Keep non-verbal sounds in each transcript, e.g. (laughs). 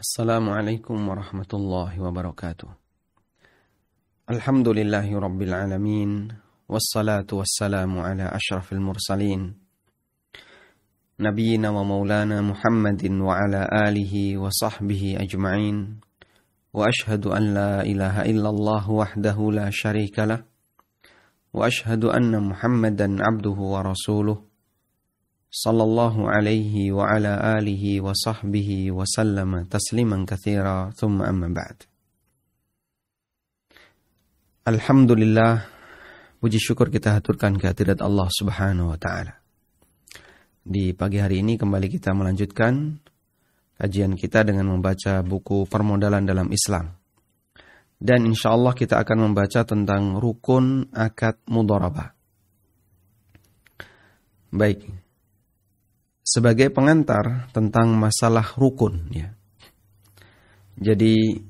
السلام عليكم ورحمة الله وبركاته الحمد لله رب العالمين والصلاة والسلام على أشرف المرسلين نبينا ومولانا محمد وعلى آله وصحبه أجمعين وأشهد أن لا إله إلا الله وحده لا شريك له وأشهد أن محمدا عبده ورسوله صلى الله عليه وعلى آله وصحبه وسلم تسليما كثيرا ثم أما بعد Alhamdulillah, puji syukur kita haturkan kehadirat Allah Subhanahu wa taala. Di pagi hari ini kembali kita melanjutkan kajian kita dengan membaca buku Permodalan dalam Islam. Dan insya Allah kita akan membaca tentang rukun akad mudoraba. Baik, sebagai pengantar tentang masalah rukun ya. Jadi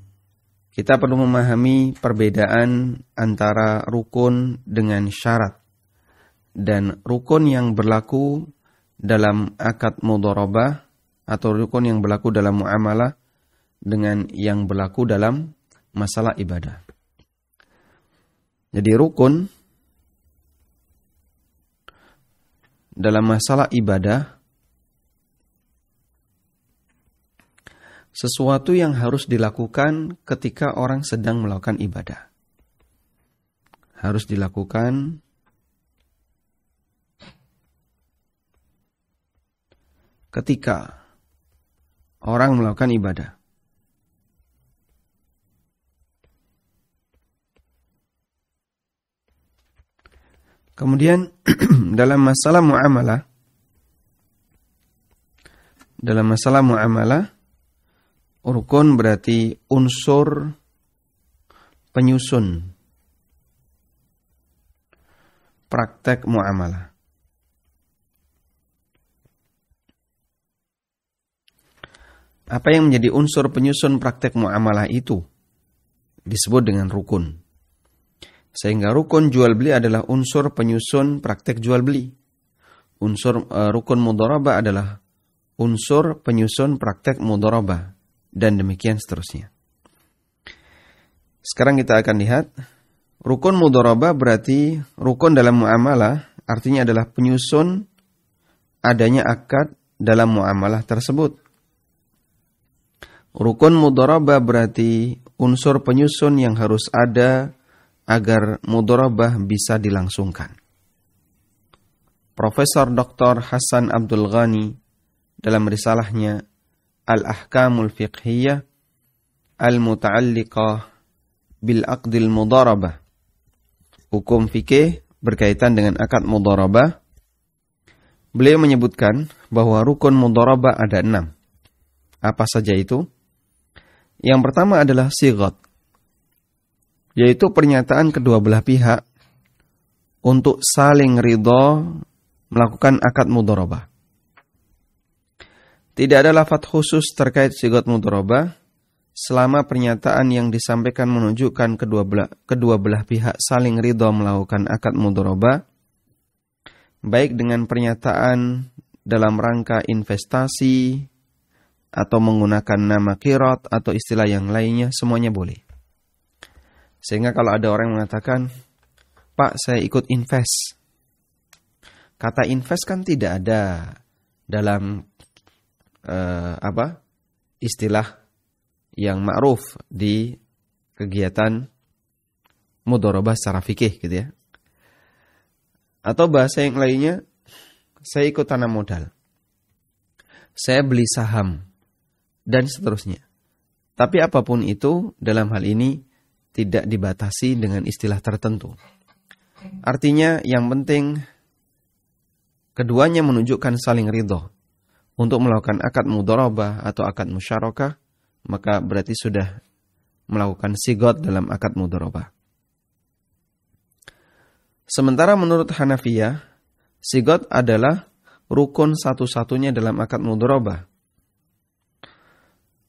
kita perlu memahami perbedaan antara rukun dengan syarat dan rukun yang berlaku dalam akad mudharabah atau rukun yang berlaku dalam muamalah dengan yang berlaku dalam masalah ibadah. Jadi rukun dalam masalah ibadah sesuatu yang harus dilakukan ketika orang sedang melakukan ibadah. Harus dilakukan ketika orang melakukan ibadah. Kemudian (clears throat) dalam masalah muamalah dalam masalah muamalah Rukun berarti unsur penyusun praktek muamalah. Apa yang menjadi unsur penyusun praktek muamalah itu disebut dengan rukun. Sehingga rukun jual beli adalah unsur penyusun praktek jual beli. Unsur uh, rukun mudoroba adalah unsur penyusun praktek mudoroba dan demikian seterusnya. Sekarang kita akan lihat rukun mudoroba berarti rukun dalam muamalah artinya adalah penyusun adanya akad dalam muamalah tersebut. Rukun mudoroba berarti unsur penyusun yang harus ada agar mudoroba bisa dilangsungkan. Profesor Dr. Hasan Abdul Ghani dalam risalahnya al-ahkamul fiqhiyah al-muta'alliqah bil aqdil mudarabah. Hukum fikih berkaitan dengan akad mudarabah. Beliau menyebutkan bahwa rukun mudarabah ada enam. Apa saja itu? Yang pertama adalah sigot, yaitu pernyataan kedua belah pihak untuk saling ridho melakukan akad mudarabah. Tidak ada lafat khusus terkait sigot mudoroba selama pernyataan yang disampaikan menunjukkan kedua belah, kedua belah pihak saling ridho melakukan akad mudoroba, baik dengan pernyataan dalam rangka investasi atau menggunakan nama kirot atau istilah yang lainnya, semuanya boleh. Sehingga kalau ada orang yang mengatakan, Pak saya ikut invest. Kata invest kan tidak ada dalam uh, apa istilah yang ma'ruf di kegiatan mudorobah secara fikih gitu ya. Atau bahasa yang lainnya, saya ikut tanam modal. Saya beli saham dan seterusnya. Tapi apapun itu dalam hal ini tidak dibatasi dengan istilah tertentu. Artinya yang penting keduanya menunjukkan saling ridho untuk melakukan akad mudorobah atau akad musyarakah, maka berarti sudah melakukan sigot dalam akad mudorobah. Sementara menurut Hanafiyah, sigot adalah rukun satu-satunya dalam akad mudorobah.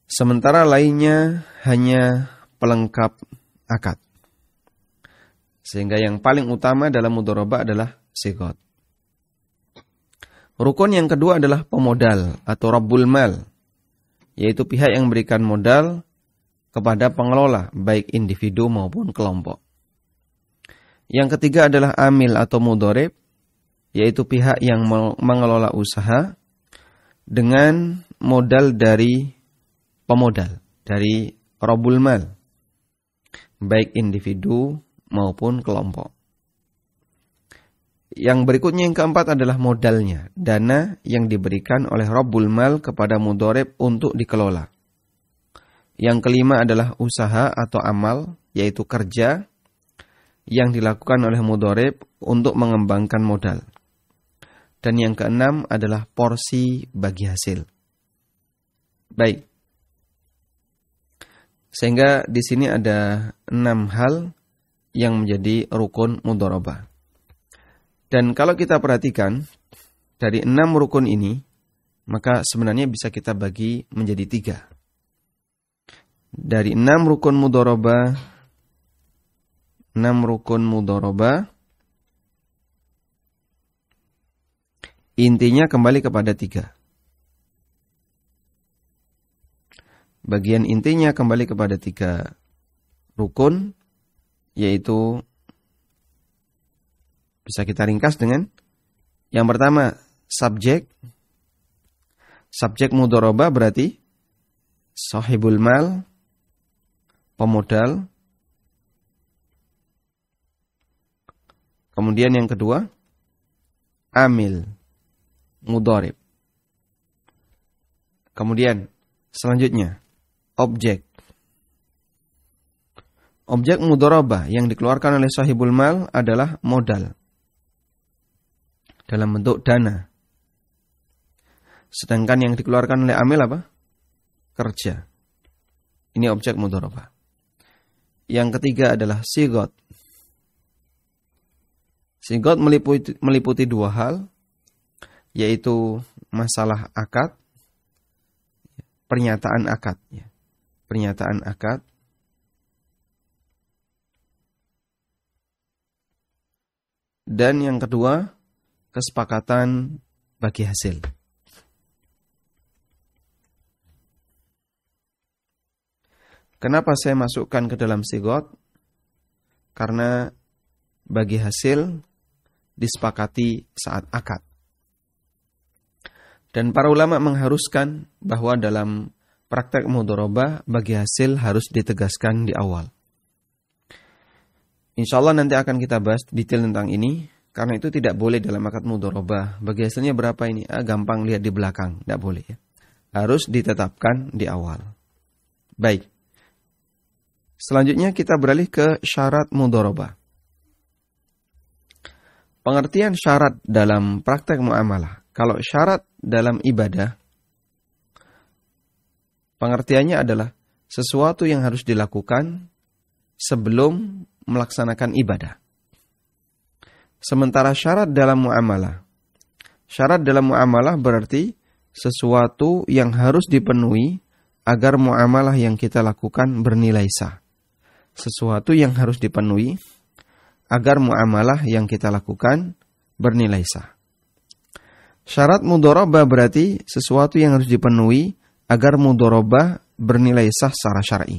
Sementara lainnya hanya pelengkap akad. Sehingga yang paling utama dalam mudorobah adalah sigot. Rukun yang kedua adalah pemodal atau Rabbul Mal, yaitu pihak yang memberikan modal kepada pengelola, baik individu maupun kelompok. Yang ketiga adalah amil atau mudorep, yaitu pihak yang mengelola usaha dengan modal dari pemodal, dari Rabbul Mal, baik individu maupun kelompok. Yang berikutnya yang keempat adalah modalnya, dana yang diberikan oleh Rabbul Mal kepada Mudorep untuk dikelola. Yang kelima adalah usaha atau amal, yaitu kerja yang dilakukan oleh Mudorep untuk mengembangkan modal. Dan yang keenam adalah porsi bagi hasil. Baik. Sehingga di sini ada enam hal yang menjadi rukun Mudoroba. Dan kalau kita perhatikan dari enam rukun ini, maka sebenarnya bisa kita bagi menjadi tiga. Dari enam rukun mudoroba, enam rukun mudoroba, intinya kembali kepada tiga. Bagian intinya kembali kepada tiga rukun, yaitu bisa kita ringkas dengan yang pertama, subjek. Subjek mudoroba berarti sahibul mal, pemodal. Kemudian yang kedua, amil, mudorib. Kemudian selanjutnya, objek. Objek mudoroba yang dikeluarkan oleh sahibul mal adalah modal dalam bentuk dana. Sedangkan yang dikeluarkan oleh amil apa? Kerja. Ini objek mudharabah. Yang ketiga adalah sigot. Sigot meliputi, meliputi dua hal, yaitu masalah akad, pernyataan akad, ya. pernyataan akad, dan yang kedua kesepakatan bagi hasil. Kenapa saya masukkan ke dalam sigot? Karena bagi hasil disepakati saat akad. Dan para ulama mengharuskan bahwa dalam praktek mudoroba bagi hasil harus ditegaskan di awal. Insya Allah nanti akan kita bahas detail tentang ini karena itu tidak boleh dalam akad mudorobah. Bagi hasilnya berapa ini? Ah, gampang lihat di belakang. Tidak boleh ya. Harus ditetapkan di awal. Baik. Selanjutnya kita beralih ke syarat mudorobah. Pengertian syarat dalam praktek muamalah. Kalau syarat dalam ibadah, pengertiannya adalah sesuatu yang harus dilakukan sebelum melaksanakan ibadah. Sementara syarat dalam muamalah. Syarat dalam muamalah berarti sesuatu yang harus dipenuhi agar muamalah yang kita lakukan bernilai sah. Sesuatu yang harus dipenuhi agar muamalah yang kita lakukan bernilai sah. Syarat mudorobah berarti sesuatu yang harus dipenuhi agar mudorobah bernilai sah secara syar'i.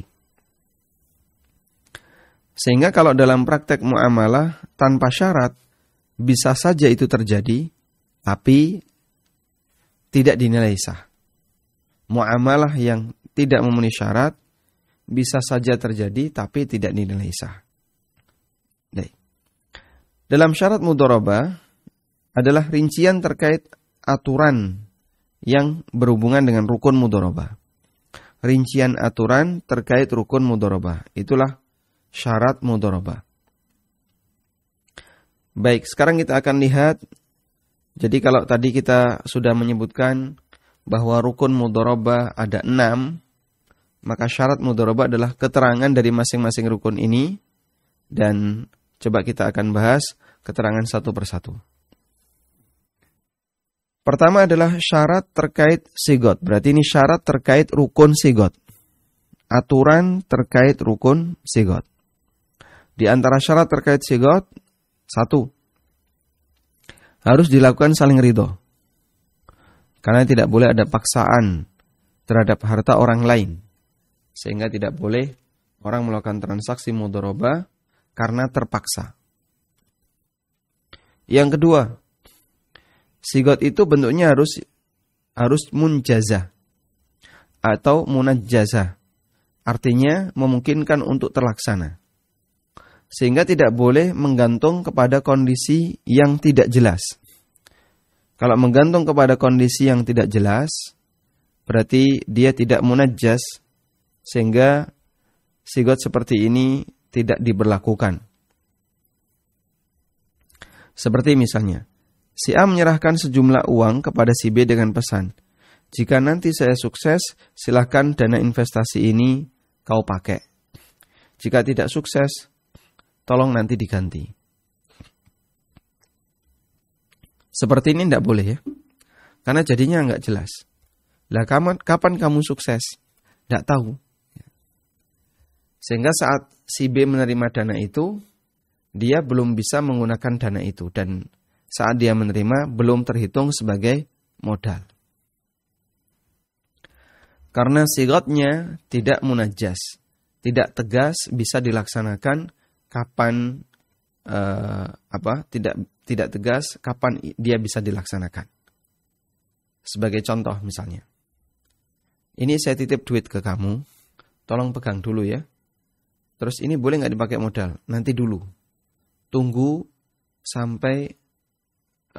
Sehingga kalau dalam praktek muamalah tanpa syarat bisa saja itu terjadi, tapi tidak dinilai sah. Muamalah yang tidak memenuhi syarat bisa saja terjadi, tapi tidak dinilai sah. Dalam syarat mudoroba adalah rincian terkait aturan yang berhubungan dengan rukun mudoroba. Rincian aturan terkait rukun mudoroba. Itulah syarat mudoroba. Baik, sekarang kita akan lihat. Jadi kalau tadi kita sudah menyebutkan bahwa rukun mudoroba ada enam, maka syarat mudoroba adalah keterangan dari masing-masing rukun ini. Dan coba kita akan bahas keterangan satu persatu. Pertama adalah syarat terkait sigot. Berarti ini syarat terkait rukun sigot. Aturan terkait rukun sigot. Di antara syarat terkait sigot satu, harus dilakukan saling ridho. Karena tidak boleh ada paksaan terhadap harta orang lain. Sehingga tidak boleh orang melakukan transaksi mudoroba karena terpaksa. Yang kedua, sigot itu bentuknya harus harus munjaza atau munajaza Artinya memungkinkan untuk terlaksana sehingga tidak boleh menggantung kepada kondisi yang tidak jelas. Kalau menggantung kepada kondisi yang tidak jelas, berarti dia tidak munajas sehingga sigot seperti ini tidak diberlakukan. Seperti misalnya, si A menyerahkan sejumlah uang kepada si B dengan pesan, jika nanti saya sukses, silahkan dana investasi ini kau pakai. Jika tidak sukses, tolong nanti diganti. Seperti ini tidak boleh ya. Karena jadinya nggak jelas. Lah kapan, kapan kamu sukses? Tidak tahu. Sehingga saat si B menerima dana itu, dia belum bisa menggunakan dana itu. Dan saat dia menerima, belum terhitung sebagai modal. Karena sigotnya tidak munajas, tidak tegas bisa dilaksanakan kapan uh, apa tidak tidak tegas kapan dia bisa dilaksanakan. Sebagai contoh misalnya. Ini saya titip duit ke kamu, tolong pegang dulu ya. Terus ini boleh nggak dipakai modal? Nanti dulu. Tunggu sampai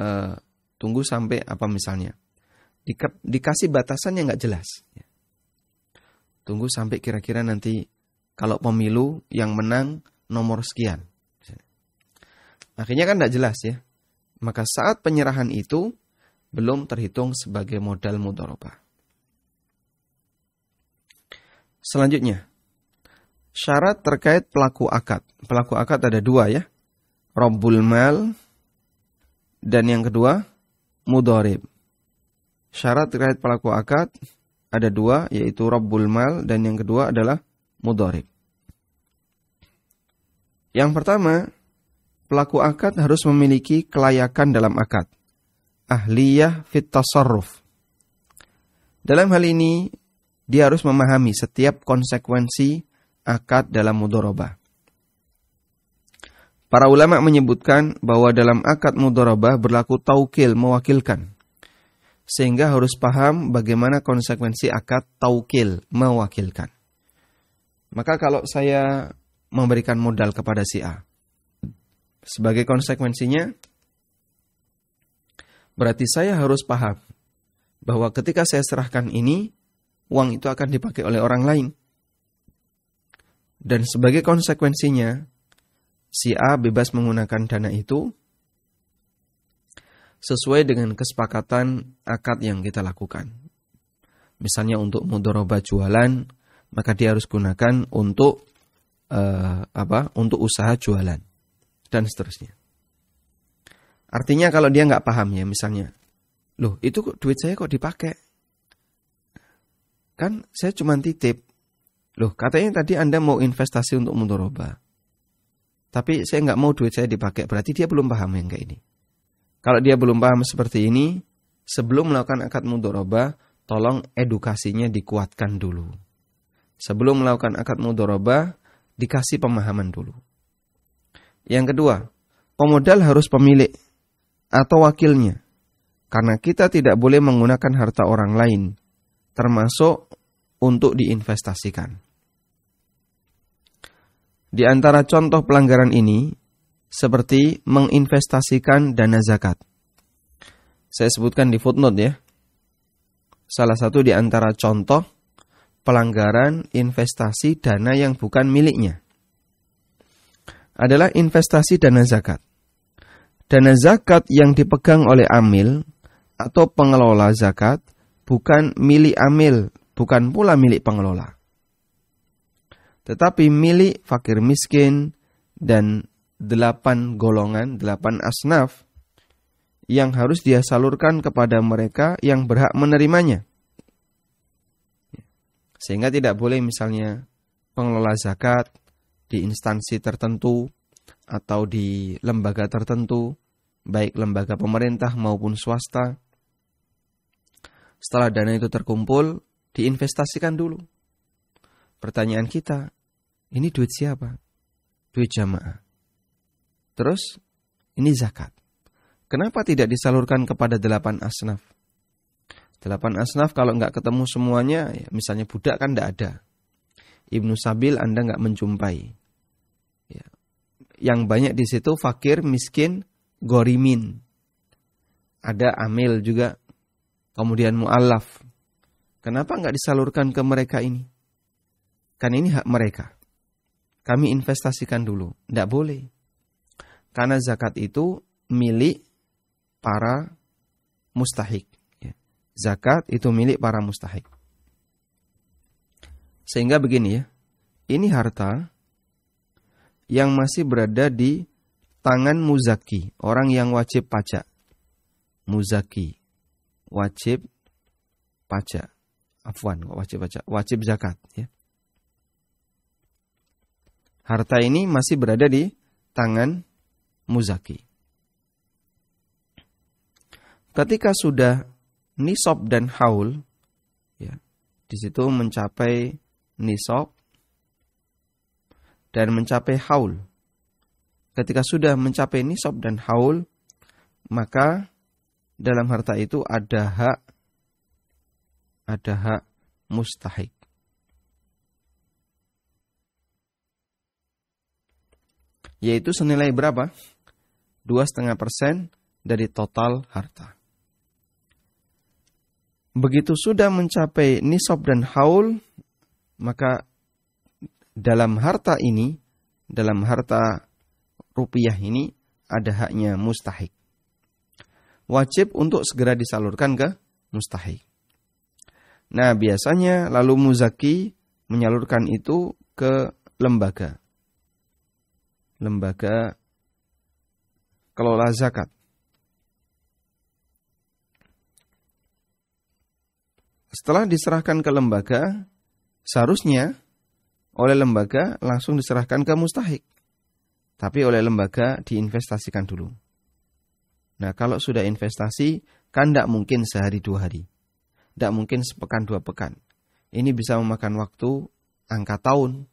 uh, tunggu sampai apa misalnya? Dikasih dikasih yang nggak jelas. Tunggu sampai kira-kira nanti kalau pemilu yang menang nomor sekian. Akhirnya kan tidak jelas ya. Maka saat penyerahan itu belum terhitung sebagai modal mudoroba. Selanjutnya, syarat terkait pelaku akad. Pelaku akad ada dua ya. Robbul mal dan yang kedua mudorib. Syarat terkait pelaku akad ada dua yaitu robbul mal dan yang kedua adalah mudorib. Yang pertama, pelaku akad harus memiliki kelayakan dalam akad. Ahliyah fit tasarruf. Dalam hal ini, dia harus memahami setiap konsekuensi akad dalam mudoroba. Para ulama menyebutkan bahwa dalam akad mudoroba berlaku taukil mewakilkan. Sehingga harus paham bagaimana konsekuensi akad taukil mewakilkan. Maka kalau saya memberikan modal kepada si A. Sebagai konsekuensinya, berarti saya harus paham bahwa ketika saya serahkan ini, uang itu akan dipakai oleh orang lain. Dan sebagai konsekuensinya, si A bebas menggunakan dana itu sesuai dengan kesepakatan akad yang kita lakukan. Misalnya untuk mudoroba jualan, maka dia harus gunakan untuk uh, apa untuk usaha jualan dan seterusnya. Artinya kalau dia nggak paham ya misalnya, loh itu kok duit saya kok dipakai? Kan saya cuma titip. Loh katanya tadi Anda mau investasi untuk mudoroba. Tapi saya nggak mau duit saya dipakai. Berarti dia belum paham yang kayak ini. Kalau dia belum paham seperti ini, sebelum melakukan akad mudoroba, tolong edukasinya dikuatkan dulu. Sebelum melakukan akad mudoroba, dikasih pemahaman dulu. Yang kedua, pemodal harus pemilik atau wakilnya. Karena kita tidak boleh menggunakan harta orang lain, termasuk untuk diinvestasikan. Di antara contoh pelanggaran ini, seperti menginvestasikan dana zakat. Saya sebutkan di footnote ya. Salah satu di antara contoh pelanggaran investasi dana yang bukan miliknya adalah investasi dana zakat. Dana zakat yang dipegang oleh amil atau pengelola zakat bukan milik amil, bukan pula milik pengelola. Tetapi milik fakir miskin dan delapan golongan, delapan asnaf yang harus dia salurkan kepada mereka yang berhak menerimanya. Sehingga tidak boleh misalnya pengelola zakat di instansi tertentu atau di lembaga tertentu, baik lembaga pemerintah maupun swasta. Setelah dana itu terkumpul, diinvestasikan dulu. Pertanyaan kita, ini duit siapa? Duit jamaah. Terus, ini zakat. Kenapa tidak disalurkan kepada delapan asnaf? Delapan asnaf kalau nggak ketemu semuanya, ya, misalnya budak kan nggak ada. Ibnu Sabil Anda nggak menjumpai. Ya. Yang banyak di situ fakir, miskin, gorimin. Ada amil juga, kemudian mu'alaf. Kenapa nggak disalurkan ke mereka ini? Kan ini hak mereka. Kami investasikan dulu. Nggak boleh. Karena zakat itu milik para mustahik zakat itu milik para mustahik. Sehingga begini ya, ini harta yang masih berada di tangan muzaki, orang yang wajib pajak. Muzaki, wajib pajak. Afwan, wajib pajak, wajib zakat ya. Harta ini masih berada di tangan muzaki. Ketika sudah nisab dan haul ya di situ mencapai nisab dan mencapai haul ketika sudah mencapai nisab dan haul maka dalam harta itu ada hak ada hak mustahik yaitu senilai berapa? 2,5% dari total harta begitu sudah mencapai nisab dan haul, maka dalam harta ini, dalam harta rupiah ini ada haknya mustahik. Wajib untuk segera disalurkan ke mustahik. Nah, biasanya lalu muzaki menyalurkan itu ke lembaga. Lembaga kelola zakat. setelah diserahkan ke lembaga, seharusnya oleh lembaga langsung diserahkan ke mustahik. Tapi oleh lembaga diinvestasikan dulu. Nah kalau sudah investasi, kan tidak mungkin sehari dua hari. Tidak mungkin sepekan dua pekan. Ini bisa memakan waktu angka tahun.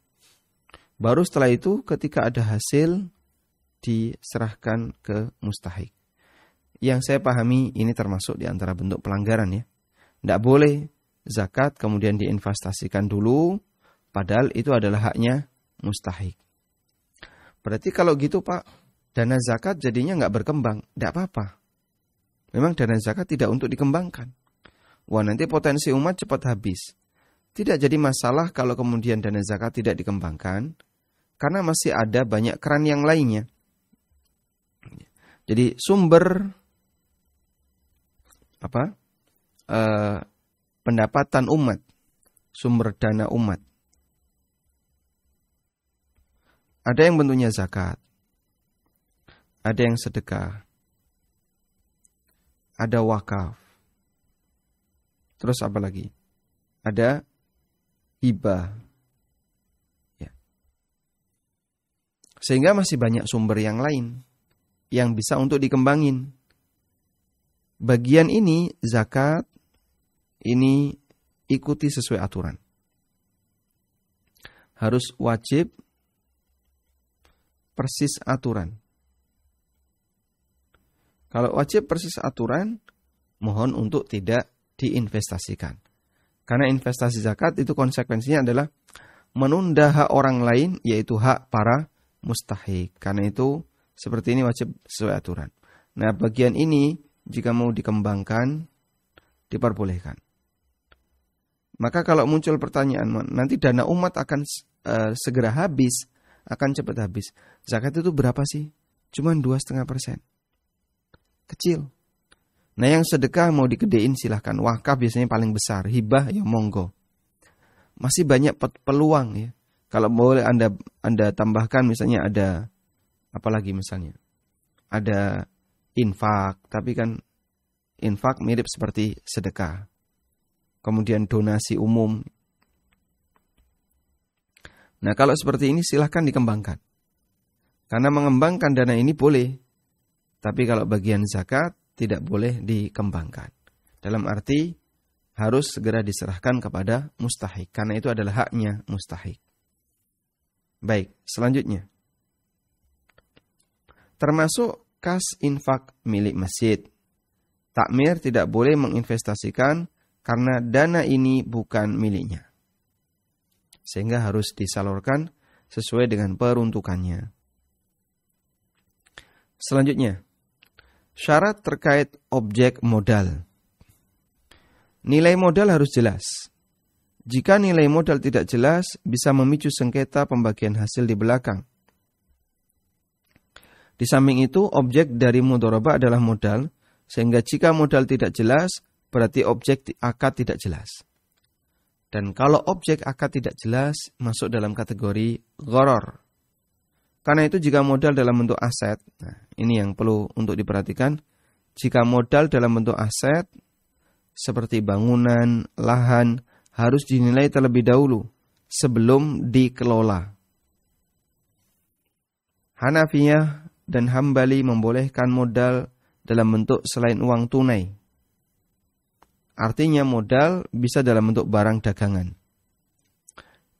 Baru setelah itu ketika ada hasil, diserahkan ke mustahik. Yang saya pahami ini termasuk di antara bentuk pelanggaran ya tidak boleh zakat kemudian diinvestasikan dulu, padahal itu adalah haknya mustahik. Berarti kalau gitu Pak, dana zakat jadinya nggak berkembang, tidak apa-apa. Memang dana zakat tidak untuk dikembangkan. Wah nanti potensi umat cepat habis. Tidak jadi masalah kalau kemudian dana zakat tidak dikembangkan, karena masih ada banyak keran yang lainnya. Jadi sumber apa eh, pendapatan umat, sumber dana umat. Ada yang bentuknya zakat, ada yang sedekah, ada wakaf. Terus apa lagi? Ada hibah. Ya. Sehingga masih banyak sumber yang lain yang bisa untuk dikembangin. Bagian ini zakat ini ikuti sesuai aturan. Harus wajib persis aturan. Kalau wajib persis aturan, mohon untuk tidak diinvestasikan. Karena investasi zakat itu konsekuensinya adalah menunda hak orang lain yaitu hak para mustahik. Karena itu seperti ini wajib sesuai aturan. Nah, bagian ini jika mau dikembangkan diperbolehkan. Maka kalau muncul pertanyaan, nanti dana umat akan eh, segera habis, akan cepat habis. Zakat itu berapa sih? Cuman dua setengah persen. Kecil. Nah yang sedekah mau digedein silahkan. Wakaf biasanya paling besar. Hibah yang monggo. Masih banyak peluang ya. Kalau boleh anda anda tambahkan misalnya ada apalagi misalnya ada infak tapi kan infak mirip seperti sedekah kemudian donasi umum. Nah, kalau seperti ini silahkan dikembangkan. Karena mengembangkan dana ini boleh, tapi kalau bagian zakat tidak boleh dikembangkan. Dalam arti harus segera diserahkan kepada mustahik, karena itu adalah haknya mustahik. Baik, selanjutnya. Termasuk kas infak milik masjid. Takmir tidak boleh menginvestasikan karena dana ini bukan miliknya. Sehingga harus disalurkan sesuai dengan peruntukannya. Selanjutnya, syarat terkait objek modal. Nilai modal harus jelas. Jika nilai modal tidak jelas, bisa memicu sengketa pembagian hasil di belakang. Di samping itu, objek dari mudoroba adalah modal, sehingga jika modal tidak jelas, berarti objek akad tidak jelas. Dan kalau objek akad tidak jelas, masuk dalam kategori goror. Karena itu jika modal dalam bentuk aset, nah, ini yang perlu untuk diperhatikan. Jika modal dalam bentuk aset, seperti bangunan, lahan, harus dinilai terlebih dahulu sebelum dikelola. Hanafiyah dan Hambali membolehkan modal dalam bentuk selain uang tunai. Artinya modal bisa dalam bentuk barang dagangan.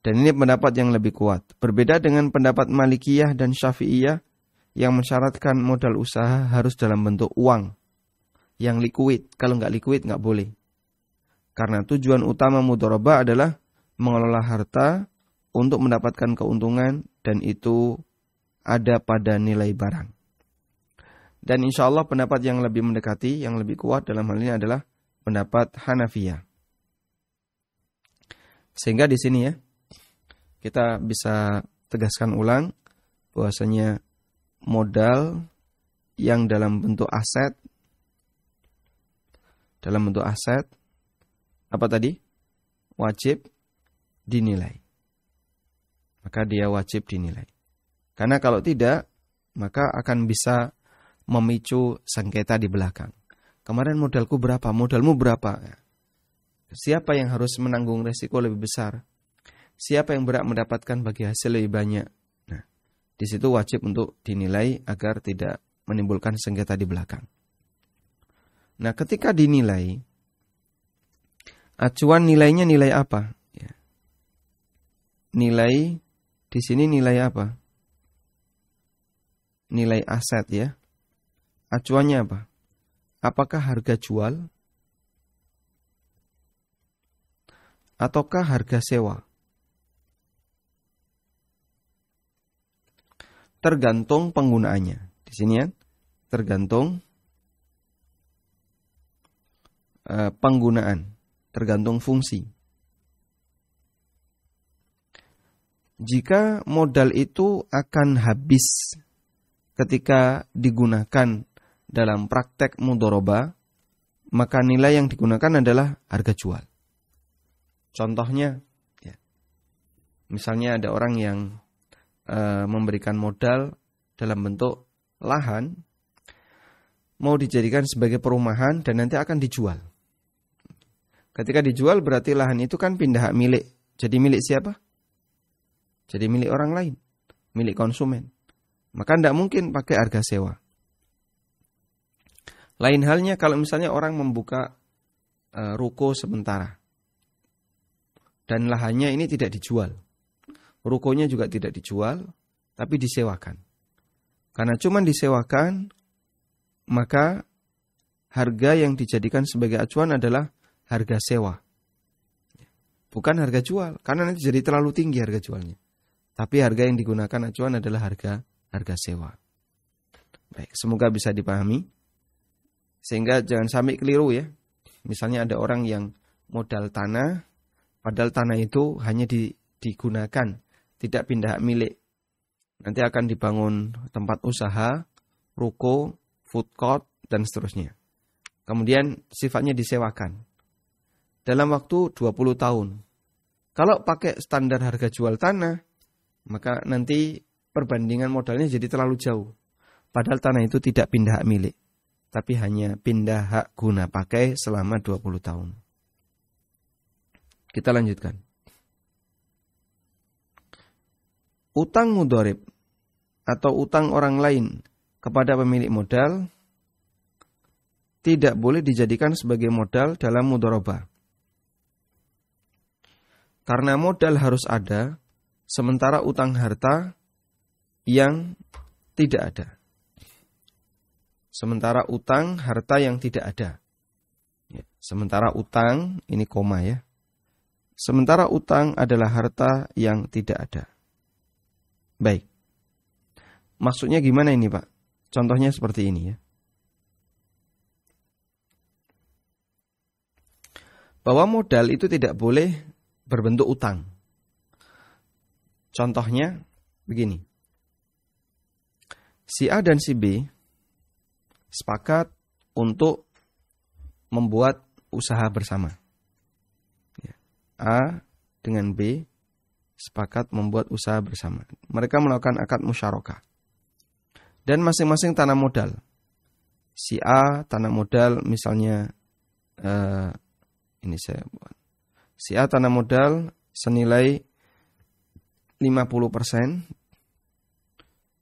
Dan ini pendapat yang lebih kuat. Berbeda dengan pendapat Malikiyah dan Syafi'iyah yang mensyaratkan modal usaha harus dalam bentuk uang yang likuid Kalau nggak likuid nggak boleh. Karena tujuan utama mudoroba adalah mengelola harta untuk mendapatkan keuntungan dan itu ada pada nilai barang. Dan insya Allah pendapat yang lebih mendekati, yang lebih kuat dalam hal ini adalah pendapat Hanafiya. Sehingga di sini ya kita bisa tegaskan ulang bahwasanya modal yang dalam bentuk aset dalam bentuk aset apa tadi? wajib dinilai. Maka dia wajib dinilai. Karena kalau tidak, maka akan bisa memicu sengketa di belakang. Kemarin modalku berapa? Modalmu berapa? Siapa yang harus menanggung resiko lebih besar? Siapa yang berhak mendapatkan bagi hasil lebih banyak? Nah, di situ wajib untuk dinilai agar tidak menimbulkan sengketa di belakang. Nah, ketika dinilai, acuan nilainya nilai apa? Ya. Nilai di sini nilai apa? Nilai aset ya. Acuannya apa? apakah harga jual ataukah harga sewa? Tergantung penggunaannya. Di sini ya, tergantung e, penggunaan, tergantung fungsi. Jika modal itu akan habis ketika digunakan dalam praktek mudoroba, maka nilai yang digunakan adalah harga jual. Contohnya, ya, misalnya ada orang yang e, memberikan modal dalam bentuk lahan, mau dijadikan sebagai perumahan dan nanti akan dijual. Ketika dijual berarti lahan itu kan pindah hak milik. Jadi milik siapa? Jadi milik orang lain, milik konsumen. Maka tidak mungkin pakai harga sewa. Lain halnya kalau misalnya orang membuka e, ruko sementara dan lahannya ini tidak dijual. Rukonya juga tidak dijual, tapi disewakan. Karena cuma disewakan, maka harga yang dijadikan sebagai acuan adalah harga sewa. Bukan harga jual, karena nanti jadi terlalu tinggi harga jualnya. Tapi harga yang digunakan acuan adalah harga harga sewa. Baik, semoga bisa dipahami. Sehingga jangan sampai keliru ya. Misalnya ada orang yang modal tanah, padahal tanah itu hanya di, digunakan, tidak pindah milik. Nanti akan dibangun tempat usaha, ruko, food court, dan seterusnya. Kemudian sifatnya disewakan. Dalam waktu 20 tahun. Kalau pakai standar harga jual tanah, maka nanti perbandingan modalnya jadi terlalu jauh. Padahal tanah itu tidak pindah milik tapi hanya pindah hak guna pakai selama 20 tahun. Kita lanjutkan. Utang mudorib atau utang orang lain kepada pemilik modal tidak boleh dijadikan sebagai modal dalam mudoroba. Karena modal harus ada, sementara utang harta yang tidak ada. Sementara utang harta yang tidak ada. Ya, sementara utang ini koma ya. Sementara utang adalah harta yang tidak ada. Baik. Maksudnya gimana ini, Pak? Contohnya seperti ini ya. Bahwa modal itu tidak boleh berbentuk utang. Contohnya begini. Si A dan si B sepakat untuk membuat usaha bersama. Ya. A dengan B sepakat membuat usaha bersama. Mereka melakukan akad musyarakah. Dan masing-masing tanam modal. Si A tanam modal misalnya eh, ini saya buat. Si A tanam modal senilai 50%.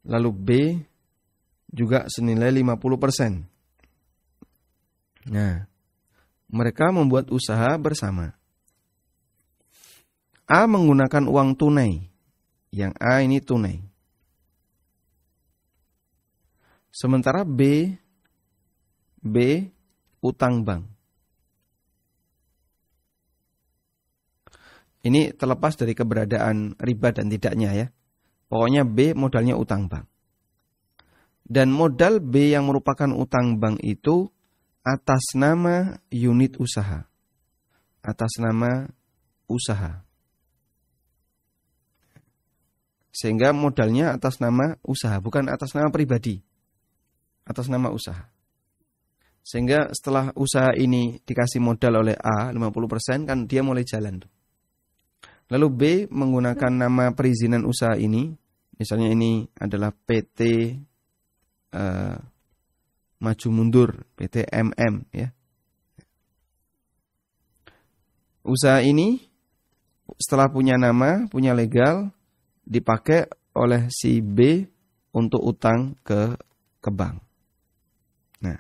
Lalu B juga senilai 50%. Nah, mereka membuat usaha bersama. A menggunakan uang tunai. Yang A ini tunai. Sementara B B utang bank. Ini terlepas dari keberadaan riba dan tidaknya ya. Pokoknya B modalnya utang bank. Dan modal B yang merupakan utang bank itu atas nama unit usaha. Atas nama usaha. Sehingga modalnya atas nama usaha, bukan atas nama pribadi. Atas nama usaha. Sehingga setelah usaha ini dikasih modal oleh A 50% kan dia mulai jalan Lalu B menggunakan nama perizinan usaha ini, misalnya ini adalah PT Eh, maju mundur PT MM ya. Usaha ini setelah punya nama, punya legal dipakai oleh si B untuk utang ke ke bank. Nah.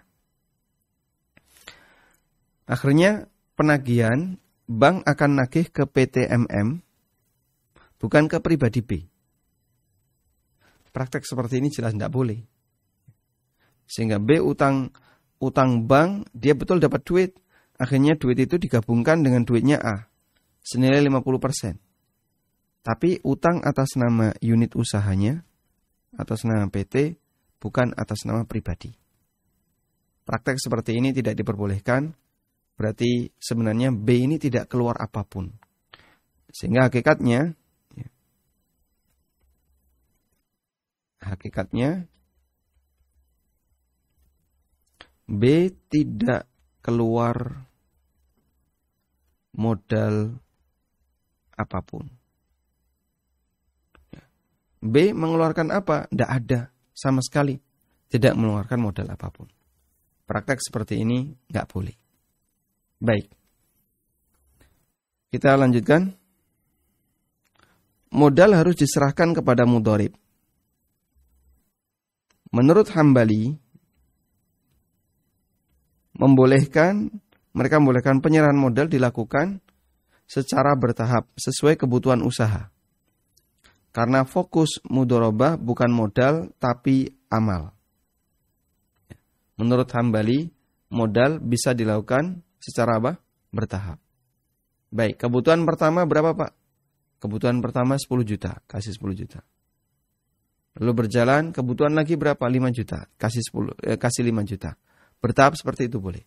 Akhirnya penagihan bank akan nagih ke PT MM bukan ke pribadi B. Praktek seperti ini jelas tidak boleh sehingga B utang utang bank, dia betul dapat duit. Akhirnya duit itu digabungkan dengan duitnya A. Senilai 50%. Tapi utang atas nama unit usahanya, atas nama PT, bukan atas nama pribadi. Praktek seperti ini tidak diperbolehkan, berarti sebenarnya B ini tidak keluar apapun. Sehingga hakikatnya, ya, hakikatnya B tidak keluar modal apapun. Ya. B mengeluarkan apa? Tidak ada sama sekali. Tidak mengeluarkan modal apapun. Praktek seperti ini nggak boleh. Baik. Kita lanjutkan. Modal harus diserahkan kepada mudorib. Menurut Hambali, membolehkan mereka membolehkan penyerahan modal dilakukan secara bertahap sesuai kebutuhan usaha. Karena fokus mudorobah bukan modal tapi amal. Menurut Hambali, modal bisa dilakukan secara apa? Bertahap. Baik, kebutuhan pertama berapa Pak? Kebutuhan pertama 10 juta, kasih 10 juta. Lalu berjalan, kebutuhan lagi berapa? 5 juta, kasih 10 eh, kasih 5 juta. Bertahap seperti itu boleh.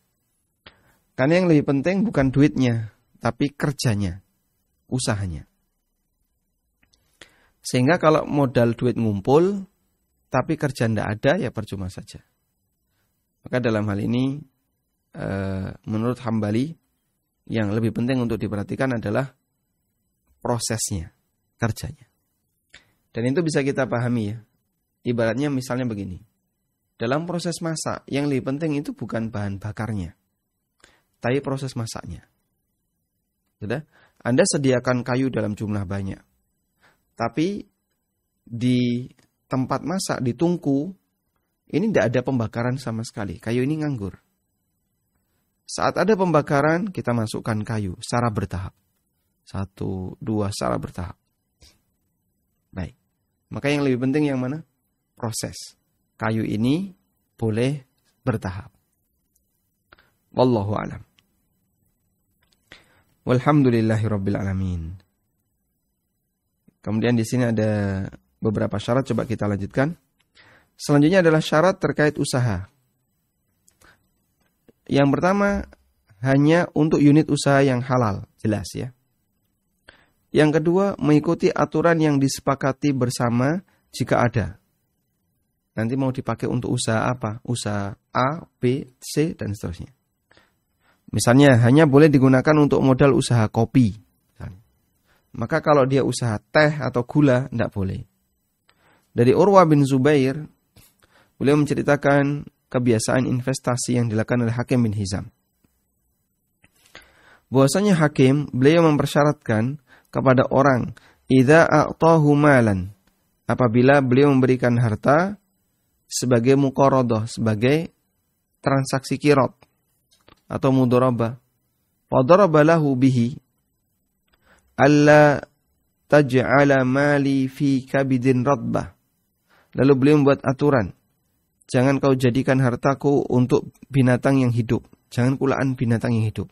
Karena yang lebih penting bukan duitnya, tapi kerjanya, usahanya. Sehingga kalau modal duit ngumpul, tapi kerja tidak ada, ya percuma saja. Maka dalam hal ini, eh, menurut Hambali, yang lebih penting untuk diperhatikan adalah prosesnya, kerjanya. Dan itu bisa kita pahami ya. Ibaratnya misalnya begini. Dalam proses masak, yang lebih penting itu bukan bahan bakarnya, tapi proses masaknya. Sudah? Anda sediakan kayu dalam jumlah banyak. Tapi di tempat masak, di tungku, ini tidak ada pembakaran sama sekali. Kayu ini nganggur. Saat ada pembakaran, kita masukkan kayu secara bertahap. Satu, dua, secara bertahap. Baik. Maka yang lebih penting yang mana? Proses kayu ini boleh bertahap. Wallahu alam. Walhamdulillahi Kemudian di sini ada beberapa syarat coba kita lanjutkan. Selanjutnya adalah syarat terkait usaha. Yang pertama hanya untuk unit usaha yang halal, jelas ya. Yang kedua, mengikuti aturan yang disepakati bersama jika ada. Nanti mau dipakai untuk usaha apa? Usaha A, B, C, dan seterusnya. Misalnya hanya boleh digunakan untuk modal usaha kopi. Maka kalau dia usaha teh atau gula, tidak boleh. Dari Urwa bin Zubair, beliau menceritakan kebiasaan investasi yang dilakukan oleh Hakim bin Hizam. Bahwasanya Hakim, beliau mempersyaratkan kepada orang, Ida a'tahu malan. Apabila beliau memberikan harta, sebagai mukorodoh, sebagai transaksi kirot atau mudoroba. Wadoroba lahu bihi. Allah taj'ala mali fi kabidin rotbah. Lalu beliau membuat aturan. Jangan kau jadikan hartaku untuk binatang yang hidup. Jangan kulaan binatang yang hidup.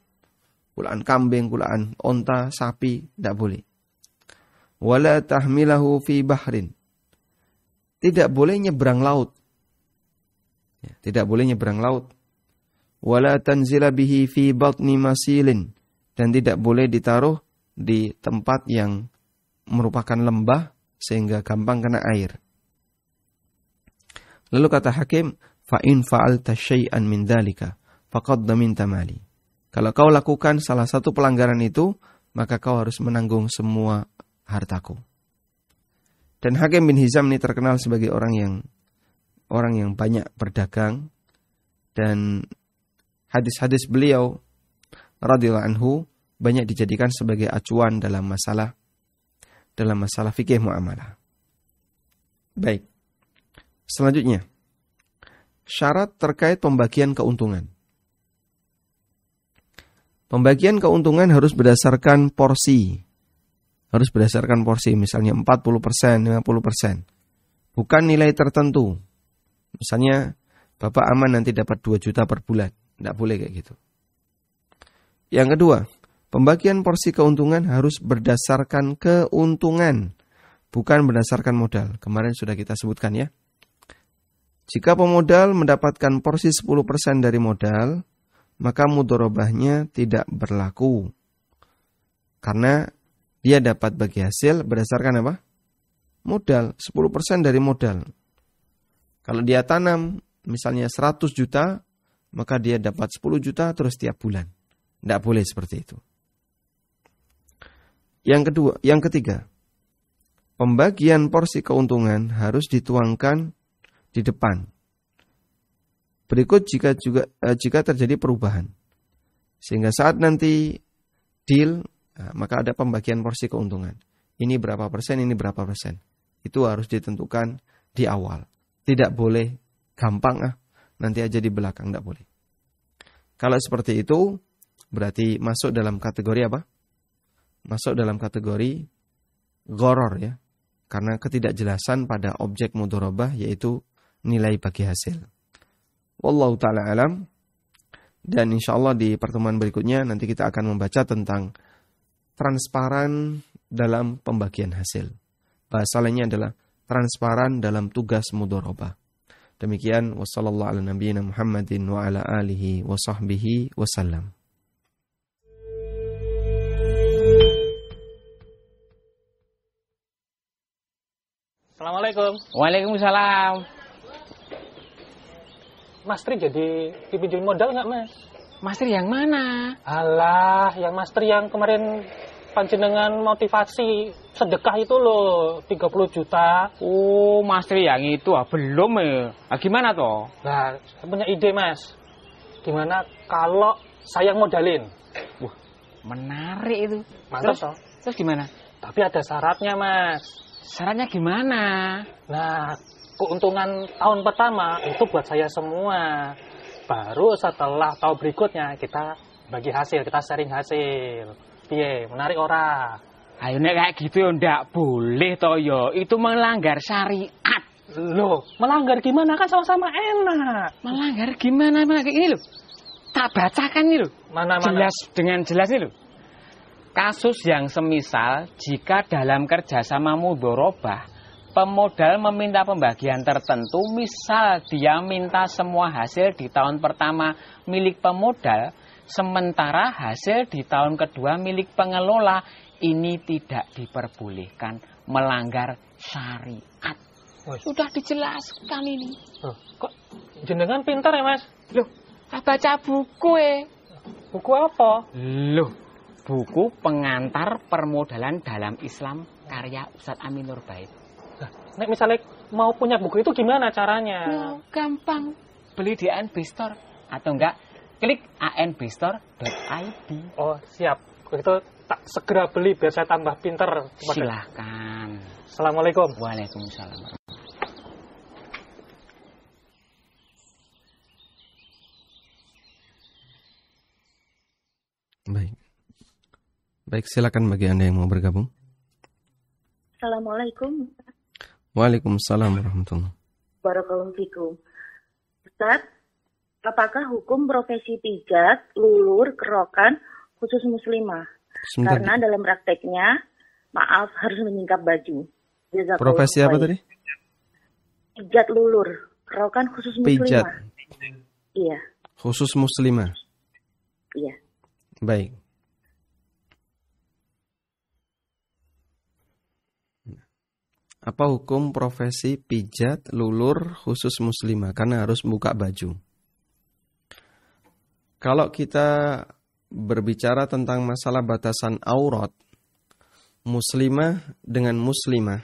Kulaan kambing, kulaan onta, sapi, tidak boleh. Wala tahmilahu fi bahrin. Tidak boleh nyebrang laut. Ya, tidak boleh nyebrang laut. Wala tanzila fi batni masilin dan tidak boleh ditaruh di tempat yang merupakan lembah sehingga gampang kena air. Lalu kata hakim, fa in fa'alta syai'an min faqad daminta mali. Kalau kau lakukan salah satu pelanggaran itu, maka kau harus menanggung semua hartaku. Dan Hakim bin Hizam ini terkenal sebagai orang yang orang yang banyak berdagang dan hadis-hadis beliau radhiyallahu anhu banyak dijadikan sebagai acuan dalam masalah dalam masalah fikih muamalah. Baik. Selanjutnya, syarat terkait pembagian keuntungan. Pembagian keuntungan harus berdasarkan porsi. Harus berdasarkan porsi, misalnya 40%, 50%. Bukan nilai tertentu. Misalnya Bapak aman nanti dapat 2 juta per bulan. Tidak boleh kayak gitu. Yang kedua, pembagian porsi keuntungan harus berdasarkan keuntungan, bukan berdasarkan modal. Kemarin sudah kita sebutkan ya. Jika pemodal mendapatkan porsi 10% dari modal, maka mudorobahnya tidak berlaku. Karena dia dapat bagi hasil berdasarkan apa? Modal, 10% dari modal. Kalau dia tanam misalnya 100 juta, maka dia dapat 10 juta terus tiap bulan. Tidak boleh seperti itu. Yang kedua, yang ketiga, pembagian porsi keuntungan harus dituangkan di depan. Berikut jika juga eh, jika terjadi perubahan. Sehingga saat nanti deal, eh, maka ada pembagian porsi keuntungan. Ini berapa persen, ini berapa persen. Itu harus ditentukan di awal. Tidak boleh gampang ah. Nanti aja di belakang tidak boleh. Kalau seperti itu berarti masuk dalam kategori apa? Masuk dalam kategori goror ya. Karena ketidakjelasan pada objek mudorobah yaitu nilai bagi hasil. Wallahu ta'ala alam. Dan insya Allah di pertemuan berikutnya nanti kita akan membaca tentang transparan dalam pembagian hasil. Bahasa lainnya adalah transparan dalam tugas mudoroba. Demikian wassalamualaikum warahmatullahi wabarakatuh Muhammadin wa ala alihi wa sahbihi wasallam. Assalamualaikum. Waalaikumsalam. Mas Tri jadi dipinjam modal nggak mas? Mas Tri yang mana? Alah, yang Mas Tri yang kemarin panjenengan motivasi sedekah itu loh 30 juta. Oh, Mas Tri yang itu ah, belum ya. Ah, gimana toh? Nah, saya punya ide, Mas. Gimana kalau saya modalin? Wah, menarik itu. Mantap terus, toh. Terus gimana? Tapi ada syaratnya, Mas. Syaratnya gimana? Nah, keuntungan tahun pertama itu buat saya semua. Baru setelah tahun berikutnya kita bagi hasil, kita sharing hasil. Iya, menarik orang. Ayo nek kayak gitu ya ndak boleh Toyo. Ya. Itu melanggar syariat. Loh, melanggar gimana kan sama-sama enak. Melanggar gimana? Melanggar ini loh. Tak bacakan ini loh. Mana mana. Jelas dengan jelas ini loh. Kasus yang semisal jika dalam kerja samamu berubah, pemodal meminta pembagian tertentu, misal dia minta semua hasil di tahun pertama milik pemodal, Sementara hasil di tahun kedua milik pengelola ini tidak diperbolehkan melanggar syariat. Wih. Sudah dijelaskan ini. Huh. kok jenengan pintar ya, Mas? Loh, baca buku ya. Buku apa? Loh, buku pengantar permodalan dalam Islam karya Ustadz Aminur Bait. Nah, misalnya mau punya buku itu gimana caranya? Loh, gampang. Beli di Anbistor atau enggak Klik anbstore.id. Oh, siap. Itu tak segera beli biar saya tambah pinter. Silahkan. Assalamualaikum. Waalaikumsalam. Baik. Baik, silakan bagi Anda yang mau bergabung. Assalamualaikum. Waalaikumsalam warahmatullahi wabarakatuh. Barakallahu fikum. Ustaz, apakah hukum profesi pijat, lulur, kerokan khusus muslimah? Sebentar. Karena dalam prakteknya, maaf (laughs) harus menyingkap baju. Jazakallah profesi apa tadi? Pijat lulur, kerokan khusus muslimah. Pijat. Iya. Khusus muslimah. Iya. Baik. Apa hukum profesi pijat lulur khusus muslimah? Karena harus buka baju. Kalau kita berbicara tentang masalah batasan aurat, muslimah dengan muslimah,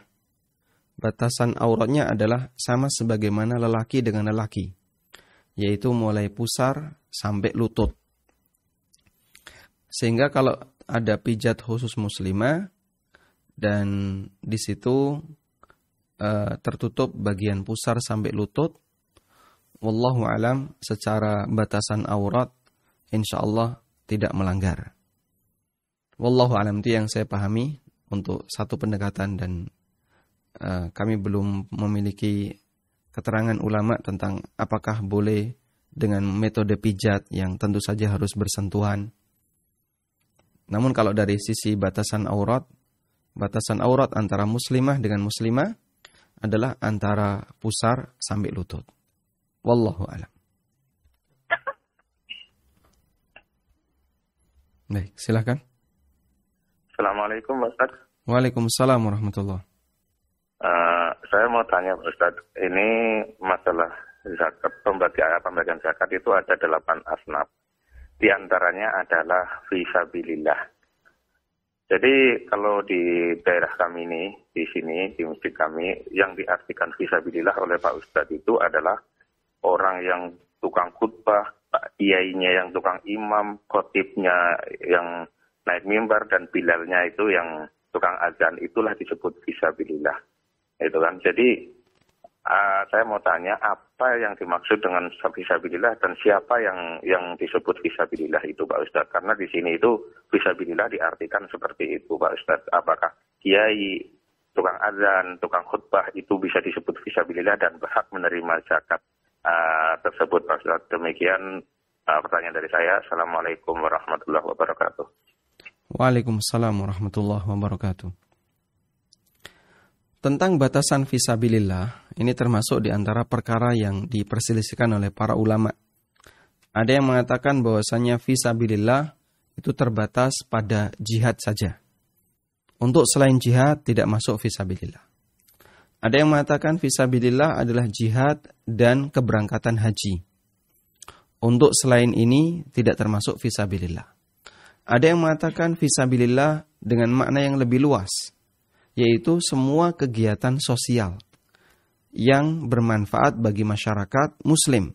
batasan auratnya adalah sama sebagaimana lelaki dengan lelaki, yaitu mulai pusar sampai lutut. Sehingga kalau ada pijat khusus muslimah dan di situ e, tertutup bagian pusar sampai lutut, wallahu alam secara batasan aurat insya Allah tidak melanggar. Wallahu alam itu yang saya pahami untuk satu pendekatan dan uh, kami belum memiliki keterangan ulama tentang apakah boleh dengan metode pijat yang tentu saja harus bersentuhan. Namun kalau dari sisi batasan aurat, batasan aurat antara muslimah dengan muslimah adalah antara pusar sampai lutut. Wallahu alam. Baik, silahkan. Assalamualaikum Pak Ustaz. Waalaikumsalam warahmatullahi wabarakatuh. Eh, saya mau tanya Pak Ustaz, ini masalah zakat, pembagian, eh, pembagian zakat itu ada delapan asnaf. Di antaranya adalah visabilillah. Jadi kalau di daerah kami ini, di sini, di masjid kami, yang diartikan visabilillah oleh Pak Ustadz itu adalah orang yang tukang khutbah, kiainya yang tukang imam, khotibnya yang naik mimbar dan bilalnya itu yang tukang azan itulah disebut fisabilillah. Itu kan. Jadi uh, saya mau tanya apa yang dimaksud dengan fisabilillah dan siapa yang yang disebut fisabilillah itu Pak Ustadz? Karena di sini itu fisabilillah diartikan seperti itu Pak Ustadz. Apakah kiai, tukang azan, tukang khutbah itu bisa disebut fisabilillah dan berhak menerima zakat Eh, tersebut Pak Ustaz. Demikian uh, pertanyaan dari saya. Assalamualaikum warahmatullahi wabarakatuh. Waalaikumsalam warahmatullahi wabarakatuh. Tentang batasan visabilillah, ini termasuk di antara perkara yang diperselisihkan oleh para ulama. Ada yang mengatakan bahwasanya visabilillah itu terbatas pada jihad saja. Untuk selain jihad tidak masuk visabilillah. Ada yang mengatakan visabilillah adalah jihad dan keberangkatan haji. Untuk selain ini tidak termasuk visabilillah. Ada yang mengatakan visabilillah dengan makna yang lebih luas, yaitu semua kegiatan sosial yang bermanfaat bagi masyarakat muslim.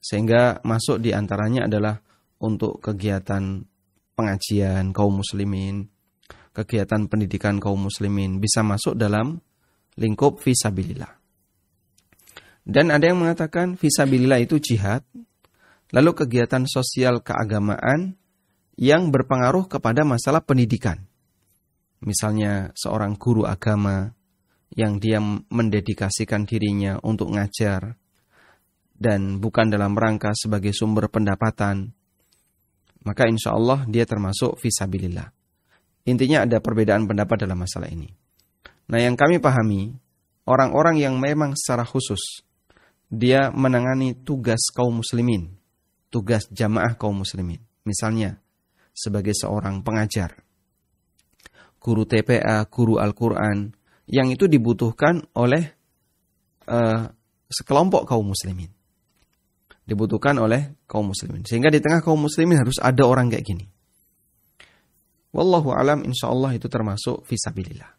Sehingga masuk diantaranya adalah untuk kegiatan pengajian kaum muslimin, kegiatan pendidikan kaum muslimin bisa masuk dalam lingkup visabilillah. Dan ada yang mengatakan visabilillah itu jihad, lalu kegiatan sosial keagamaan yang berpengaruh kepada masalah pendidikan. Misalnya seorang guru agama yang dia mendedikasikan dirinya untuk ngajar dan bukan dalam rangka sebagai sumber pendapatan, maka insya Allah dia termasuk visabilillah. Intinya ada perbedaan pendapat dalam masalah ini. Nah, yang kami pahami, orang-orang yang memang secara khusus dia menangani tugas kaum muslimin, tugas jamaah kaum muslimin. Misalnya, sebagai seorang pengajar, guru TPA, guru Al-Qur'an yang itu dibutuhkan oleh uh, sekelompok kaum muslimin. Dibutuhkan oleh kaum muslimin. Sehingga di tengah kaum muslimin harus ada orang kayak gini. Wallahu alam insyaallah itu termasuk visabilillah.